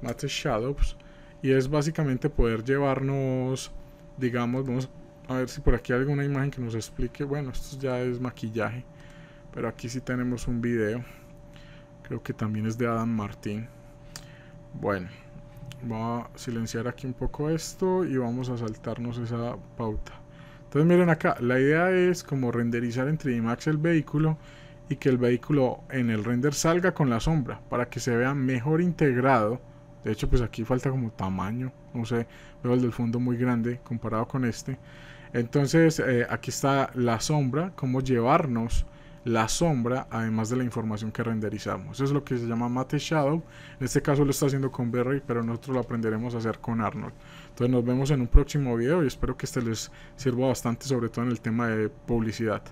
Matte Shadows, y es básicamente poder llevarnos, digamos, vamos a ver si por aquí hay alguna imagen que nos explique. Bueno, esto ya es maquillaje, pero aquí sí tenemos un video. Creo que también es de Adam Martín. Bueno. Voy a silenciar aquí un poco esto y vamos a saltarnos esa pauta. Entonces miren acá, la idea es como renderizar entre 3 el vehículo y que el vehículo en el render salga con la sombra para que se vea mejor integrado. De hecho, pues aquí falta como tamaño, no sé, veo el del fondo muy grande comparado con este. Entonces eh, aquí está la sombra, cómo llevarnos la sombra, además de la información que renderizamos. Eso es lo que se llama Matte Shadow. En este caso lo está haciendo con Berry, pero nosotros lo aprenderemos a hacer con Arnold. Entonces nos vemos en un próximo video y espero que este les sirva bastante, sobre todo en el tema de publicidad.